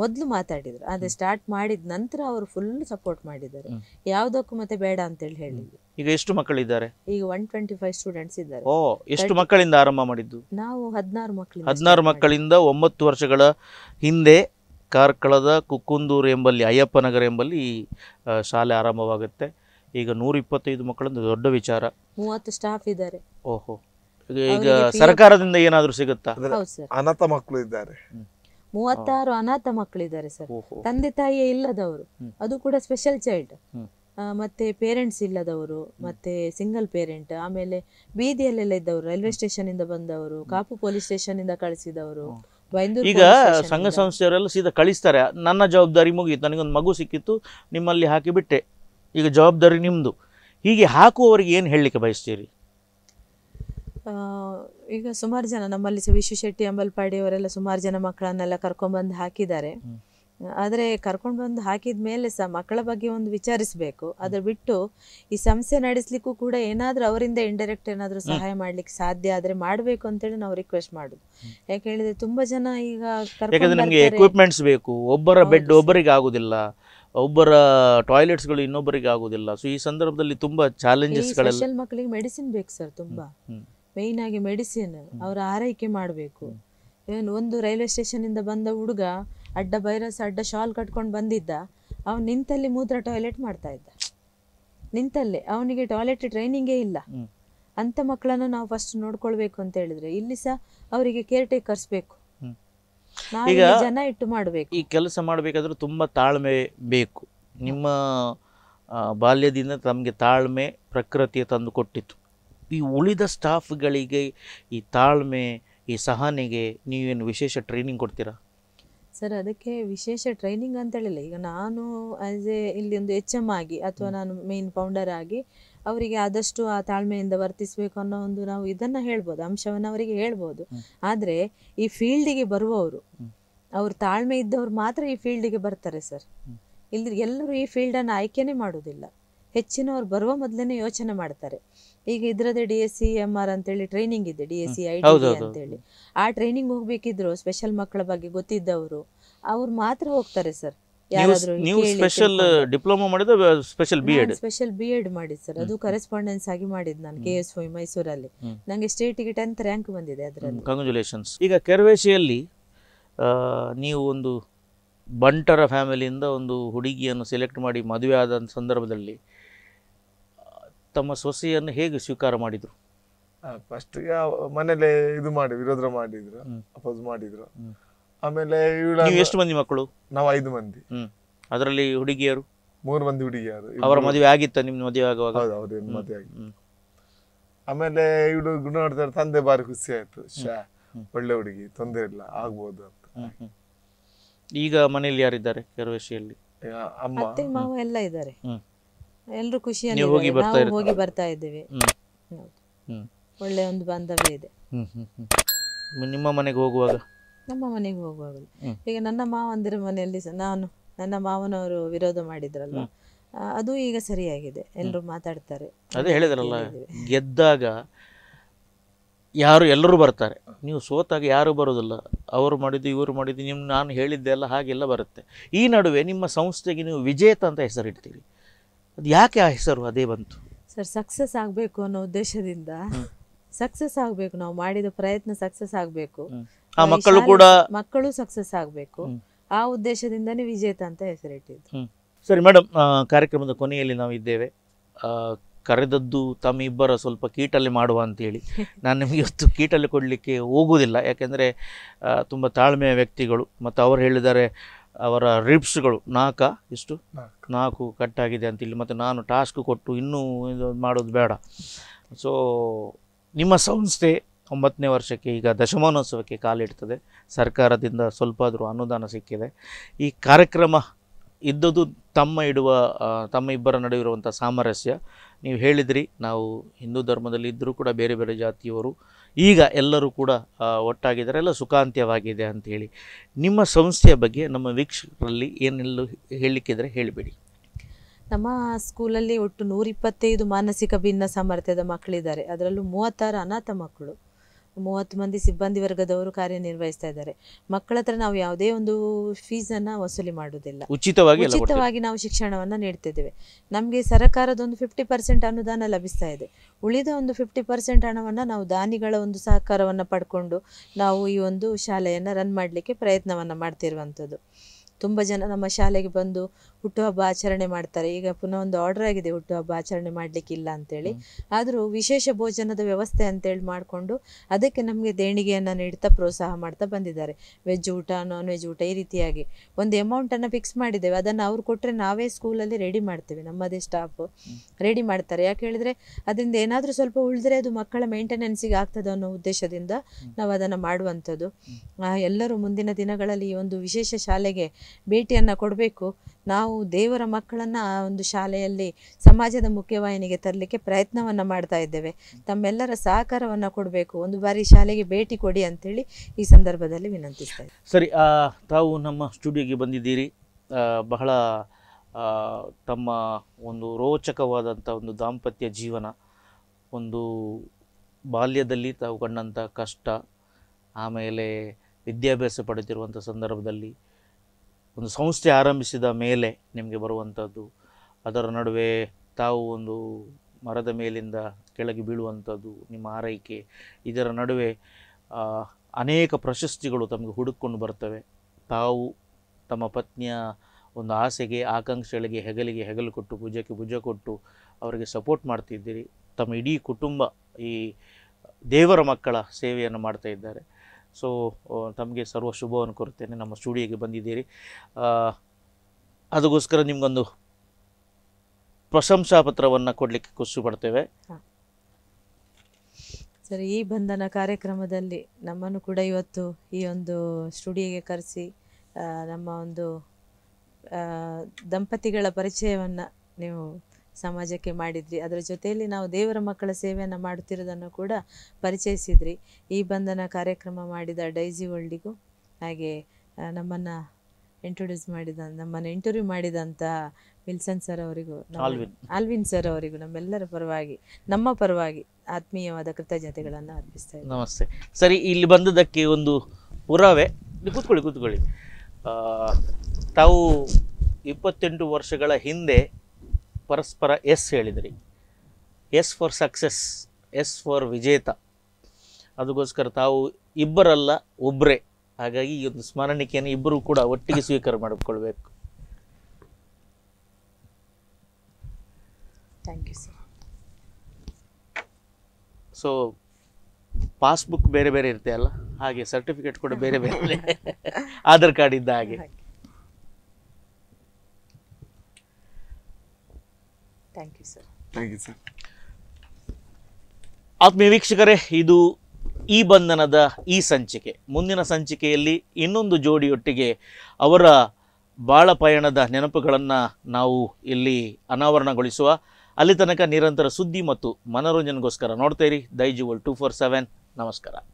ಮೊದಲು ಮಾತಾಡಿದ್ರು ಆದರೆ ಸ್ಟಾರ್ಟ್ ಮಾಡಿದ ನಂತರ ಅವರು ಫುಲ್ ಸಪೋರ್ಟ್ ಮಾಡಿದ್ದಾರೆ ಯಾವುದಕ್ಕೂ ಮತ್ತೆ ಬೇಡ ಅಂತೇಳಿ ಹೇಳಿದ್ರು ಈಗ ಎಷ್ಟು ಮಕ್ಕಳಿದ್ದಾರೆ ಈಗ ಒನ್ ಟ್ವೆಂಟಿ ಫೈವ್ ಸ್ಟೂಡೆಂಟ್ಸ್ ಇದ್ದಾರೆ ಓ ಎಷ್ಟು ಮಕ್ಕಳಿಂದ ಆರಂಭ ಮಾಡಿದ್ದು ನಾವು ಹದಿನಾರು ಮಕ್ಕಳು ಹದಿನಾರು ಮಕ್ಕಳಿಂದ ಒಂಬತ್ತು ವರ್ಷಗಳ ಹಿಂದೆ ಕಾರ್ಕಳದ ಕುಕ್ಕುಂದೂರು ಎಂಬಲ್ಲಿ ಅಯ್ಯಪ್ಪ ನಗರ ಎಂಬಲ್ಲಿ ಶಾಲೆ ಆರಂಭವಾಗುತ್ತೆ ಈಗ ನೂರ ಇಪ್ಪತ್ತೈದು ದೊಡ್ಡ ವಿಚಾರ ಮೂವತ್ತು ಸ್ಟಾಫ್ ಇದ್ದಾರೆ ಓಹೋ ಈಗ ಸರ್ಕಾರದಿಂದ ಏನಾದರೂ ಸಿಗುತ್ತಾ ಅನಾಥ ಮಕ್ಕಳು ಇದ್ದಾರೆ ಮೂವತ್ತಾರು ಅನಾಥ ಮಕ್ಕಳಿದ್ದಾರೆ ಸರ್ ತಂದೆ ತಾಯಿಯೇ ಇಲ್ಲದವರು ಅದು ಕೂಡ ಸ್ಪೆಷಲ್ ಚೈಲ್ಡ್ ಮತ್ತೆ ಪೇರೆಂಟ್ಸ್ ಇಲ್ಲದವರು ಮತ್ತೆ ಸಿಂಗಲ್ ಪೇರೆಂಟ್ ಆಮೇಲೆ ಬೀದಿಯಲ್ಲೆಲ್ಲ ಇದ್ದವರು ರೈಲ್ವೆ ಸ್ಟೇಷನ್ ಇಂದ ಬಂದವರು ಕಾಪು ಪೊಲೀಸ್ ಸ್ಟೇಷನ್ ಇಂದ ಕಳಿಸಿದವರು ಈಗ ಸಂಘ ಸಂಸ್ಥೆಯವರೆಲ್ಲ ಸೀದಾ ಕಳಿಸ್ತಾರೆ ನನ್ನ ಜವಾಬ್ದಾರಿ ಮುಗಿಯಿತು ನನಗೊಂದು ಮಗು ಸಿಕ್ಕಿತ್ತು ನಿಮ್ಮಲ್ಲಿ ಹಾಕಿಬಿಟ್ಟೆ ಈಗ ಜವಾಬ್ದಾರಿ ನಿಮ್ಮದು ಹೀಗೆ ಹಾಕುವವರಿಗೆ ಏನು ಹೇಳಲಿಕ್ಕೆ ಬಯಸ್ತೀರಿ ಈಗ ಸುಮಾರು ಜನ ನಮ್ಮಲ್ಲಿ ವಿಶು ಶೆಟ್ಟಿ ಅಂಬಲ್ಪಾಡಿ ಅವರೆಲ್ಲ ಸುಮಾರು ಜನ ಮಕ್ಕಳನ್ನೆಲ್ಲ ಬಂದು ಹಾಕಿದ್ದಾರೆ ಆದರೆ ಕರ್ಕೊಂಡು ಬಂದು ಹಾಕಿದ ಮೇಲೆ ಸಹ ಮಕ್ಕಳ ಬಗ್ಗೆ ಒಂದು ವಿಚಾರಿಸಬೇಕು ಅದ್ರ ಬಿಟ್ಟು ಈ ಸಂಸ್ಥೆ ನಡೆಸ್ಲಿಕ್ಕೂ ಕೂಡ ಏನಾದರೂ ಅವರಿಂದ ಇಂಡೈರೆಕ್ಟ್ ಏನಾದರೂ ಸಹಾಯ ಮಾಡ್ಲಿಕ್ಕೆ ಸಾಧ್ಯ ಆದರೆ ಮಾಡಬೇಕು ಅಂತೇಳಿ ನಾವು ರಿಕ್ವೆಸ್ಟ್ ಮಾಡುದು ಯಾಕೆ ಹೇಳಿದ್ರೆ ತುಂಬಾ ಜನ ಈಗ ನಮಗೆ ಎಕ್ವಿಪ್ಮೆಂಟ್ಸ್ ಬೇಕು ಒಬ್ಬರ ಬೆಡ್ ಒಬ್ಬರಿಗೆ ಆಗುದಿಲ್ಲ ಒಬ್ಬರ ಟಾಯ್ಲೆಟ್ಸ್ಗಳು ಇನ್ನೊಬ್ಬರಿಗೆ ಆಗುದಿಲ್ಲ ಸೊ ಈ ಸಂದರ್ಭದಲ್ಲಿ ತುಂಬಾ ಚಾಲೆಂಜಸ್ ಮಕ್ಕಳಿಗೆ ಮೆಡಿಸಿನ್ ಬೇಕು ಸರ್ ತುಂಬಾ ಮೇಯ್ನ್ ಆಗಿ ಮೆಡಿಸಿನ್ ಅವರ ಆರೈಕೆ ಮಾಡಬೇಕು ಏನು ಒಂದು ರೈಲ್ವೆ ಸ್ಟೇಷನ್ ಇಂದ ಬಂದ ಹುಡುಗ ಅಡ್ಡ ಬೈರಸ್ ಅಡ್ಡ ಶಾಲ್ ಕಟ್ಕೊಂಡು ಬಂದಿದ್ದ ಅವನು ನಿಂತಲ್ಲಿ ಮೂತ್ರ ಟಾಯ್ಲೆಟ್ ಮಾಡ್ತಾ ಇದ್ದ ನಿಂತಲ್ಲೇ ಅವನಿಗೆ ಟಾಯ್ಲೆಟ್ ಟ್ರೈನಿಂಗೇ ಇಲ್ಲ ಅಂತ ಮಕ್ಕಳನ್ನು ನಾವು ಫಸ್ಟ್ ನೋಡ್ಕೊಳ್ಬೇಕು ಅಂತ ಹೇಳಿದ್ರೆ ಇಲ್ಲಿ ಸಹ ಅವರಿಗೆ ಕೇರ್ ಟೇಕರ್ಸ್ ಬೇಕು ಈಗ ಜನ ಇಟ್ಟು ಮಾಡಬೇಕು ಈ ಕೆಲಸ ಮಾಡಬೇಕಾದ್ರೆ ತುಂಬಾ ತಾಳ್ಮೆ ಬೇಕು ನಿಮ್ಮ ಬಾಲ್ಯದಿಂದ ತಮಗೆ ತಾಳ್ಮೆ ಪ್ರಕೃತಿಯ ತಂದು ಕೊಟ್ಟಿತ್ತು ಈ ಉಳಿದ ಸ್ಟಾಫ್ಗಳಿಗೆ ಈ ತಾಳ್ಮೆ ಈ ಸಹನೆಗೆ ನೀವೇನು ವಿಶೇಷ ಟ್ರೈನಿಂಗ್ ಕೊಡ್ತೀರಾ ಸರ್ ಅದಕ್ಕೆ ವಿಶೇಷ ಟ್ರೈನಿಂಗ್ ಅಂತೇಳಿಲ್ಲ ಈಗ ನಾನು ಆ್ಯಸ್ ಎ ಇಲ್ಲಿ ಒಂದು ಎಚ್ ಎಮ್ ಆಗಿ ಅಥವಾ ನಾನು ಮೇನ್ ಫೌಂಡರ್ ಆಗಿ ಅವರಿಗೆ ಆದಷ್ಟು ಆ ತಾಳ್ಮೆಯಿಂದ ವರ್ತಿಸಬೇಕು ಅನ್ನೋ ಒಂದು ನಾವು ಇದನ್ನು ಹೇಳ್ಬೋದು ಅಂಶವನ್ನು ಅವರಿಗೆ ಹೇಳ್ಬೋದು ಆದರೆ ಈ ಫೀಲ್ಡಿಗೆ ಬರುವವರು ಅವ್ರ ತಾಳ್ಮೆ ಇದ್ದವ್ರು ಮಾತ್ರ ಈ ಫೀಲ್ಡಿಗೆ ಬರ್ತಾರೆ ಸರ್ ಇಲ್ಲಿ ಎಲ್ಲರೂ ಈ ಫೀಲ್ಡನ್ನು ಆಯ್ಕೆನೇ ಮಾಡೋದಿಲ್ಲ ಹೆಚ್ಚಿನವ್ರು ಬರುವ ಮೊದಲೇ ಯೋಚನೆ ಮಾಡ್ತಾರೆ ಈಗ ಇದ್ರದೇ D S C M R ಅಂತೇಳಿ ಟ್ರೈನಿಂಗ್ ಇದೆ D S C I T ಅಂತೇಳಿ ಆ ಟ್ರೈನಿಂಗ್ ಹೋಗ್ಬೇಕಿದ್ರು ಸ್ಪೆಷಲ್ ಮಕ್ಕಳ ಬಗ್ಗೆ ಗೊತ್ತಿದ್ದವರು ಅವ್ರು ಮಾತ್ರ ಹೋಗ್ತಾರೆ ಸರ್ ನೀವು ಸ್ಪೆಷಲ್ ಡಿಪ್ಲೊಮಾ ಮಾಡಿದ special B Ed special B ಮಾಡಿ ಸರ್ ಅದು ಕರೆಸ್ಪಾಂಡೆನ್ಸ್ ಆಗಿ ಮಾಡಿದ್ ನಾನು ಕೆ ಎಸ್ ವೈ ಮೈಸೂರಲ್ಲಿ ಸ್ಟೇಟ್ ಸ್ಟೇಟಿಗೆ ಟೆಂತ್ ರ್ಯಾಂಕ್ ಬಂದಿದೆ ಅದರಲ್ಲಿ ಕಂಗ್ರ್ಯಾಚುಲೇಷನ್ಸ್ ಈಗ ಕೆರವೇಶಿಯಲ್ಲಿ ನೀವು ಒಂದು ಬಂಟರ ಫ್ಯಾಮಿಲಿಯಿಂದ ಒಂದು ಹುಡುಗಿಯನ್ನು ಸೆಲೆಕ್ಟ್ ಮಾಡಿ ಮದುವೆ ಆದ ಸಂದರ್ಭದಲ್ಲಿ ತಮ್ಮ ಸೊಸೆಯನ್ನು ಹೇಗೆ ಸ್ವೀಕಾರ ಮಾಡಿದ್ರು ಫಸ್ಟ್ಗೆ ಮನೇಲೆ ಇದು ಮಾಡಿ ವಿರೋಧ ಮಾಡಿದ್ರು ಅಪೋಸ್ ಮಾಡಿದ್ರು ಆಮೇಲೆ ಎಷ್ಟು ಮಂದಿ ಮಕ್ಕಳು ನಾವು ಐದು ಮಂದಿ ಅದರಲ್ಲಿ ಹುಡುಗಿಯರು ಮೂರು ಮಂದಿ ಹುಡುಗಿಯರು ಅವರ ಮದುವೆ ಆಗಿತ್ತ ನಿಮ್ ಮದುವೆ ಆಗುವಾಗ ಅವ್ರ ಮದುವೆ ಆಗಿ ಆಮೇಲೆ ಇವಳು ಗುಣ ನೋಡ್ತಾರೆ ತಂದೆ ಬಾರಿ ಖುಷಿ ಆಯ್ತು ಒಳ್ಳೆ ಹುಡುಗಿ ತೊಂದರೆ ಇಲ್ಲ ಆಗ್ಬೋದು ಅಂತ ಈಗ ಮನೆಯಲ್ಲಿ ಯಾರಿದ್ದಾರೆ ಕೆರವೇಶಿಯಲ್ಲಿ ಅಮ್ಮ ಮಾವ ಎಲ್ಲ ಇದ್ದಾರೆ ಎಲ್ಲರೂ ಖುಷಿಯಲ್ಲಿ ಹೋಗಿ ಬರ್ತಾ ಇದ್ದೇವೆ ಒಳ್ಳೆ ಒಂದು ಬಾಂಧವ್ಯ ಇದೆ ನಿಮ್ಮ ಮನೆಗೆ ಹೋಗುವಾಗ ನಮ್ಮ ಮನೆಗೆ ಹೋಗುವಾಗ ಈಗ ನನ್ನ ಮಾವಂದಿರ ಮನೆಯಲ್ಲಿ ನಾನು ನನ್ನ ಮಾವನವರು ವಿರೋಧ ಮಾಡಿದ್ರಲ್ಲ ಅದು ಈಗ ಸರಿಯಾಗಿದೆ ಎಲ್ಲರೂ ಮಾತಾಡ್ತಾರೆ ಅದೇ ಹೇಳಿದ್ರಲ್ಲ ಗೆದ್ದಾಗ ಯಾರು ಎಲ್ಲರೂ ಬರ್ತಾರೆ ನೀವು ಸೋತಾಗ ಯಾರು ಬರೋದಿಲ್ಲ ಅವರು ಮಾಡಿದ್ದು ಇವರು ಮಾಡಿದ್ದು ನಿಮ್ಮ ನಾನು ಹೇಳಿದ್ದೆಲ್ಲ ಹಾಗೆಲ್ಲ ಬರುತ್ತೆ ಈ ನಡುವೆ ನಿಮ್ಮ ಸಂಸ್ಥೆಗೆ ನೀವು ವಿಜೇತ ಅಂತ ಹೆಸರಿಡ್ತೀರಿ ಅದು ಯಾಕೆ ಆ ಹೆಸರು ಅದೇ ಬಂತು ಸರ್ ಸಕ್ಸಸ್ ಆಗಬೇಕು ಅನ್ನೋ ಉದ್ದೇಶದಿಂದ ಸಕ್ಸಸ್ ಆಗಬೇಕು ನಾವು ಮಾಡಿದ ಪ್ರಯತ್ನ ಸಕ್ಸಸ್ ಆಗಬೇಕು ಆ ಮಕ್ಕಳು ಕೂಡ ಮಕ್ಕಳು ಸಕ್ಸಸ್ ಆಗಬೇಕು ಆ ಉದ್ದೇಶದಿಂದನೇ ವಿಜೇತ ಅಂತ ಹೆಸರಿಟ್ಟಿದ್ದು ಸರಿ ಮೇಡಮ್ ಕಾರ್ಯಕ್ರಮದ ಕೊನೆಯಲ್ಲಿ ನಾವು ಇದ್ದೇವೆ ಕರೆದದ್ದು ತಮ್ಮಿಬ್ಬರ ಸ್ವಲ್ಪ ಕೀಟಲ್ಲಿ ಮಾಡುವ ಅಂತೇಳಿ ನಾನು ನಿಮಗೆ ಇವತ್ತು ಕೀಟಲ್ಲಿ ಕೊಡಲಿಕ್ಕೆ ಹೋಗುವುದಿಲ್ಲ ಯಾಕೆಂದರೆ ತುಂಬ ತಾಳ್ಮೆಯ ವ್ಯಕ್ತಿಗಳು ಮತ್ತು ಅವರು ಹೇಳಿದ್ದಾರೆ ಅವರ ರಿಪ್ಸ್ಗಳು ನಾಲ್ಕಾ ಇಷ್ಟು ನಾಲ್ಕು ಕಟ್ಟಾಗಿದೆ ಅಂತೇಳಿ ಮತ್ತು ನಾನು ಟಾಸ್ಕ್ ಕೊಟ್ಟು ಇನ್ನೂ ಇದು ಮಾಡೋದು ಬೇಡ ಸೊ ನಿಮ್ಮ ಸಂಸ್ಥೆ ಒಂಬತ್ತನೇ ವರ್ಷಕ್ಕೆ ಈಗ ದಶಮಾನೋತ್ಸವಕ್ಕೆ ಕಾಲಿಡ್ತದೆ ಸರ್ಕಾರದಿಂದ ಸ್ವಲ್ಪಾದರೂ ಅನುದಾನ ಸಿಕ್ಕಿದೆ ಈ ಕಾರ್ಯಕ್ರಮ ಇದ್ದದ್ದು ತಮ್ಮ ಇಡುವ ತಮ್ಮ ಇಬ್ಬರ ನಡುವಿರುವಂಥ ಸಾಮರಸ್ಯ ನೀವು ಹೇಳಿದ್ರಿ ನಾವು ಹಿಂದೂ ಧರ್ಮದಲ್ಲಿ ಇದ್ದರೂ ಕೂಡ ಬೇರೆ ಬೇರೆ ಜಾತಿಯವರು ಈಗ ಎಲ್ಲರೂ ಕೂಡ ಒಟ್ಟಾಗಿದ್ದಾರೆ ಎಲ್ಲ ಸುಖಾಂತ್ಯವಾಗಿದೆ ಅಂಥೇಳಿ ನಿಮ್ಮ ಸಂಸ್ಥೆಯ ಬಗ್ಗೆ ನಮ್ಮ ವೀಕ್ಷಕರಲ್ಲಿ ಏನೆಲ್ಲೂ ಹೇಳಲಿಕ್ಕಿದ್ರೆ ಹೇಳಿಬಿಡಿ ನಮ್ಮ ಸ್ಕೂಲಲ್ಲಿ ಒಟ್ಟು ನೂರಿಪ್ಪತ್ತೈದು ಮಾನಸಿಕ ಭಿನ್ನ ಸಾಮರ್ಥ್ಯದ ಮಕ್ಕಳಿದ್ದಾರೆ ಅದರಲ್ಲೂ ಮೂವತ್ತಾರು ಅನಾಥ ಮಕ್ಕಳು ಮೂವತ್ತು ಮಂದಿ ಸಿಬ್ಬಂದಿ ವರ್ಗದವರು ಕಾರ್ಯನಿರ್ವಹಿಸ್ತಾ ಇದ್ದಾರೆ ಮಕ್ಕಳ ಹತ್ರ ನಾವು ಯಾವುದೇ ಒಂದು ಫೀಸನ್ನ ವಸೂಲಿ ಮಾಡುವುದಿಲ್ಲ ಉಚಿತವಾಗಿ ಉಚಿತವಾಗಿ ನಾವು ಶಿಕ್ಷಣವನ್ನು ನೀಡ್ತಿದ್ದೇವೆ ನಮಗೆ ಸರ್ಕಾರದ ಒಂದು ಫಿಫ್ಟಿ ಪರ್ಸೆಂಟ್ ಅನುದಾನ ಲಭಿಸ್ತಾ ಇದೆ ಉಳಿದ ಒಂದು ಫಿಫ್ಟಿ ಪರ್ಸೆಂಟ್ ಹಣವನ್ನು ನಾವು ದಾನಿಗಳ ಒಂದು ಸಹಕಾರವನ್ನು ಪಡ್ಕೊಂಡು ನಾವು ಈ ಒಂದು ಶಾಲೆಯನ್ನು ರನ್ ಮಾಡಲಿಕ್ಕೆ ಪ್ರಯತ್ನವನ್ನು ಮಾಡ್ತಿರುವಂಥದ್ದು ತುಂಬ ಜನ ನಮ್ಮ ಶಾಲೆಗೆ ಬಂದು ಹುಟ್ಟುಹಬ್ಬ ಆಚರಣೆ ಮಾಡ್ತಾರೆ ಈಗ ಪುನಃ ಒಂದು ಆರ್ಡರ್ ಆಗಿದೆ ಹುಟ್ಟುಹಬ್ಬ ಆಚರಣೆ ಇಲ್ಲ ಅಂತೇಳಿ ಆದರೂ ವಿಶೇಷ ಭೋಜನದ ವ್ಯವಸ್ಥೆ ಅಂತೇಳಿ ಮಾಡಿಕೊಂಡು ಅದಕ್ಕೆ ನಮಗೆ ದೇಣಿಗೆಯನ್ನು ನೀಡ್ತಾ ಪ್ರೋತ್ಸಾಹ ಮಾಡ್ತಾ ಬಂದಿದ್ದಾರೆ ವೆಜ್ ಊಟ ನಾನ್ ವೆಜ್ ಊಟ ಈ ರೀತಿಯಾಗಿ ಒಂದು ಅಮೌಂಟನ್ನು ಫಿಕ್ಸ್ ಮಾಡಿದ್ದೇವೆ ಅದನ್ನು ಅವ್ರು ಕೊಟ್ಟರೆ ನಾವೇ ಸ್ಕೂಲಲ್ಲಿ ರೆಡಿ ಮಾಡ್ತೇವೆ ನಮ್ಮದೇ ಸ್ಟಾಫ್ ರೆಡಿ ಮಾಡ್ತಾರೆ ಯಾಕೆ ಹೇಳಿದ್ರೆ ಅದರಿಂದ ಏನಾದರೂ ಸ್ವಲ್ಪ ಉಳಿದ್ರೆ ಅದು ಮಕ್ಕಳ ಮೇಂಟೆನೆನ್ಸಿಗೆ ಆಗ್ತದೆ ಅನ್ನೋ ಉದ್ದೇಶದಿಂದ ನಾವು ಅದನ್ನು ಮಾಡುವಂಥದ್ದು ಎಲ್ಲರೂ ಮುಂದಿನ ದಿನಗಳಲ್ಲಿ ಒಂದು ವಿಶೇಷ ಶಾಲೆಗೆ ಭೇಟಿಯನ್ನು ಕೊಡಬೇಕು ನಾವು ದೇವರ ಮಕ್ಕಳನ್ನು ಆ ಒಂದು ಶಾಲೆಯಲ್ಲಿ ಸಮಾಜದ ಮುಖ್ಯವಾಹಿನಿಗೆ ತರಲಿಕ್ಕೆ ಪ್ರಯತ್ನವನ್ನು ಮಾಡ್ತಾ ಇದ್ದೇವೆ ತಮ್ಮೆಲ್ಲರ ಸಹಕಾರವನ್ನು ಕೊಡಬೇಕು ಒಂದು ಬಾರಿ ಶಾಲೆಗೆ ಭೇಟಿ ಕೊಡಿ ಅಂತೇಳಿ ಈ ಸಂದರ್ಭದಲ್ಲಿ ವಿನಂತಿಸ್ತಾ ಸರಿ ತಾವು ನಮ್ಮ ಸ್ಟುಡಿಯೋಗೆ ಬಂದಿದ್ದೀರಿ ಬಹಳ ತಮ್ಮ ಒಂದು ರೋಚಕವಾದಂಥ ಒಂದು ದಾಂಪತ್ಯ ಜೀವನ ಒಂದು ಬಾಲ್ಯದಲ್ಲಿ ತಾವು ಕಂಡಂಥ ಕಷ್ಟ ಆಮೇಲೆ ವಿದ್ಯಾಭ್ಯಾಸ ಪಡೆದಿರುವಂಥ ಸಂದರ್ಭದಲ್ಲಿ ಒಂದು ಸಂಸ್ಥೆ ಆರಂಭಿಸಿದ ಮೇಲೆ ನಿಮಗೆ ಬರುವಂಥದ್ದು ಅದರ ನಡುವೆ ತಾವು ಒಂದು ಮರದ ಮೇಲಿಂದ ಕೆಳಗೆ ಬೀಳುವಂಥದ್ದು ನಿಮ್ಮ ಆರೈಕೆ ಇದರ ನಡುವೆ ಅನೇಕ ಪ್ರಶಸ್ತಿಗಳು ತಮಗೆ ಹುಡುಕೊಂಡು ಬರ್ತವೆ ತಾವು ತಮ್ಮ ಪತ್ನಿಯ ಒಂದು ಆಸೆಗೆ ಆಕಾಂಕ್ಷೆಗಳಿಗೆ ಹೆಗಲಿಗೆ ಹೆಗಲು ಕೊಟ್ಟು ಭುಜಕ್ಕೆ ಭುಜ ಕೊಟ್ಟು ಅವರಿಗೆ ಸಪೋರ್ಟ್ ಮಾಡ್ತಿದ್ದೀರಿ ತಮ್ಮ ಇಡೀ ಕುಟುಂಬ ಈ ದೇವರ ಮಕ್ಕಳ ಸೇವೆಯನ್ನು ಮಾಡ್ತಾ ಇದ್ದಾರೆ ಸೊ ತಮಗೆ ಸರ್ವ ಶುಭವನ್ನು ಕೊರುತ್ತೇನೆ ನಮ್ಮ ಸ್ಟುಡಿಯೋಗೆ ಬಂದಿದ್ದೀರಿ ಅದಕ್ಕೋಸ್ಕರ ನಿಮಗೊಂದು ಪ್ರಶಂಸಾ ಪತ್ರವನ್ನು ಕೊಡಲಿಕ್ಕೆ ಖುಷಿ ಪಡ್ತೇವೆ ಸರಿ ಈ ಬಂಧನ ಕಾರ್ಯಕ್ರಮದಲ್ಲಿ ನಮ್ಮನ್ನು ಕೂಡ ಇವತ್ತು ಈ ಒಂದು ಸ್ಟುಡಿಯೋಗೆ ಕರೆಸಿ ನಮ್ಮ ಒಂದು ದಂಪತಿಗಳ ಪರಿಚಯವನ್ನು ನೀವು ಸಮಾಜಕ್ಕೆ ಮಾಡಿದ್ರಿ ಅದರ ಜೊತೆಯಲ್ಲಿ ನಾವು ದೇವರ ಮಕ್ಕಳ ಸೇವೆಯನ್ನು ಮಾಡುತ್ತಿರೋದನ್ನು ಕೂಡ ಪರಿಚಯಿಸಿದ್ರಿ ಈ ಬಂಧನ ಕಾರ್ಯಕ್ರಮ ಮಾಡಿದ ಡೈಜಿ ವರ್ಲ್ಡಿಗೂ ಹಾಗೆ ನಮ್ಮನ್ನು ಇಂಟ್ರೊಡ್ಯೂಸ್ ಮಾಡಿದ ನಮ್ಮನ್ನು ಇಂಟರ್ವ್ಯೂ ಮಾಡಿದಂಥ ವಿಲ್ಸನ್ ಸರ್ ಅವರಿಗೂ ಆಲ್ವಿನ್ ಸರ್ ಅವರಿಗೂ ನಮ್ಮೆಲ್ಲರ ಪರವಾಗಿ ನಮ್ಮ ಪರವಾಗಿ ಆತ್ಮೀಯವಾದ ಕೃತಜ್ಞತೆಗಳನ್ನು ಅರ್ಪಿಸ್ತಾ ಇದ್ದೀನಿ ನಮಸ್ತೆ ಸರಿ ಇಲ್ಲಿ ಬಂದದಕ್ಕೆ ಒಂದು ಪುರಾವೆ ಕೂತ್ಕೊಳ್ಳಿ ಕೂತ್ಕೊಳ್ಳಿ ತಾವು ಇಪ್ಪತ್ತೆಂಟು ವರ್ಷಗಳ ಹಿಂದೆ ಪರಸ್ಪರ ಎಸ್ ಹೇಳಿದ್ರಿ S for success S for ವಿಜೇತ ಅದಕ್ಕೋಸ್ಕರ ತಾವು ಇಬ್ಬರಲ್ಲ ಒಬ್ಬರೇ ಹಾಗಾಗಿ ಈ ಒಂದು ಸ್ಮರಣಿಕೆಯನ್ನು ಇಬ್ಬರೂ ಕೂಡ ಒಟ್ಟಿಗೆ ಸ್ವೀಕಾರ ಮಾಡಿಕೊಳ್ಬೇಕು thank you sir so passbook ಬೇರೆ ಬೇರೆ ಇರುತ್ತೆ ಅಲ್ಲ ಹಾಗೆ ಸರ್ಟಿಫಿಕೇಟ್ ಕೂಡ ಬೇರೆ ಬೇರೆ ಆಧಾರ್ ಕಾರ್ಡ್ ಇದ್ದ ಹಾಗೆ thank you sir thank you sir ಆತ್ಮೀಯ ವೀಕ್ಷಕರೇ ಇದು ಈ ಬಂಧನದ ಈ ಸಂಚಿಕೆ ಮುಂದಿನ ಸಂಚಿಕೆಯಲ್ಲಿ ಇನ್ನೊಂದು ಜೋಡಿಯೊಟ್ಟಿಗೆ ಅವರ ಬಾಳ ಪಯಣದ ನೆನಪುಗಳನ್ನು ನಾವು ಇಲ್ಲಿ ಅನಾವರಣಗೊಳಿಸುವ ಅಲ್ಲಿ ತನಕ ನಿರಂತರ ಸುದ್ದಿ ಮತ್ತು ಮನೋರಂಜನೆಗೋಸ್ಕರ ನೋಡ್ತಾ ಇರಿ ದೈಜುವಲ್ ಟು ಫೋರ್ ಸೆವೆನ್ ನಮಸ್ಕಾರ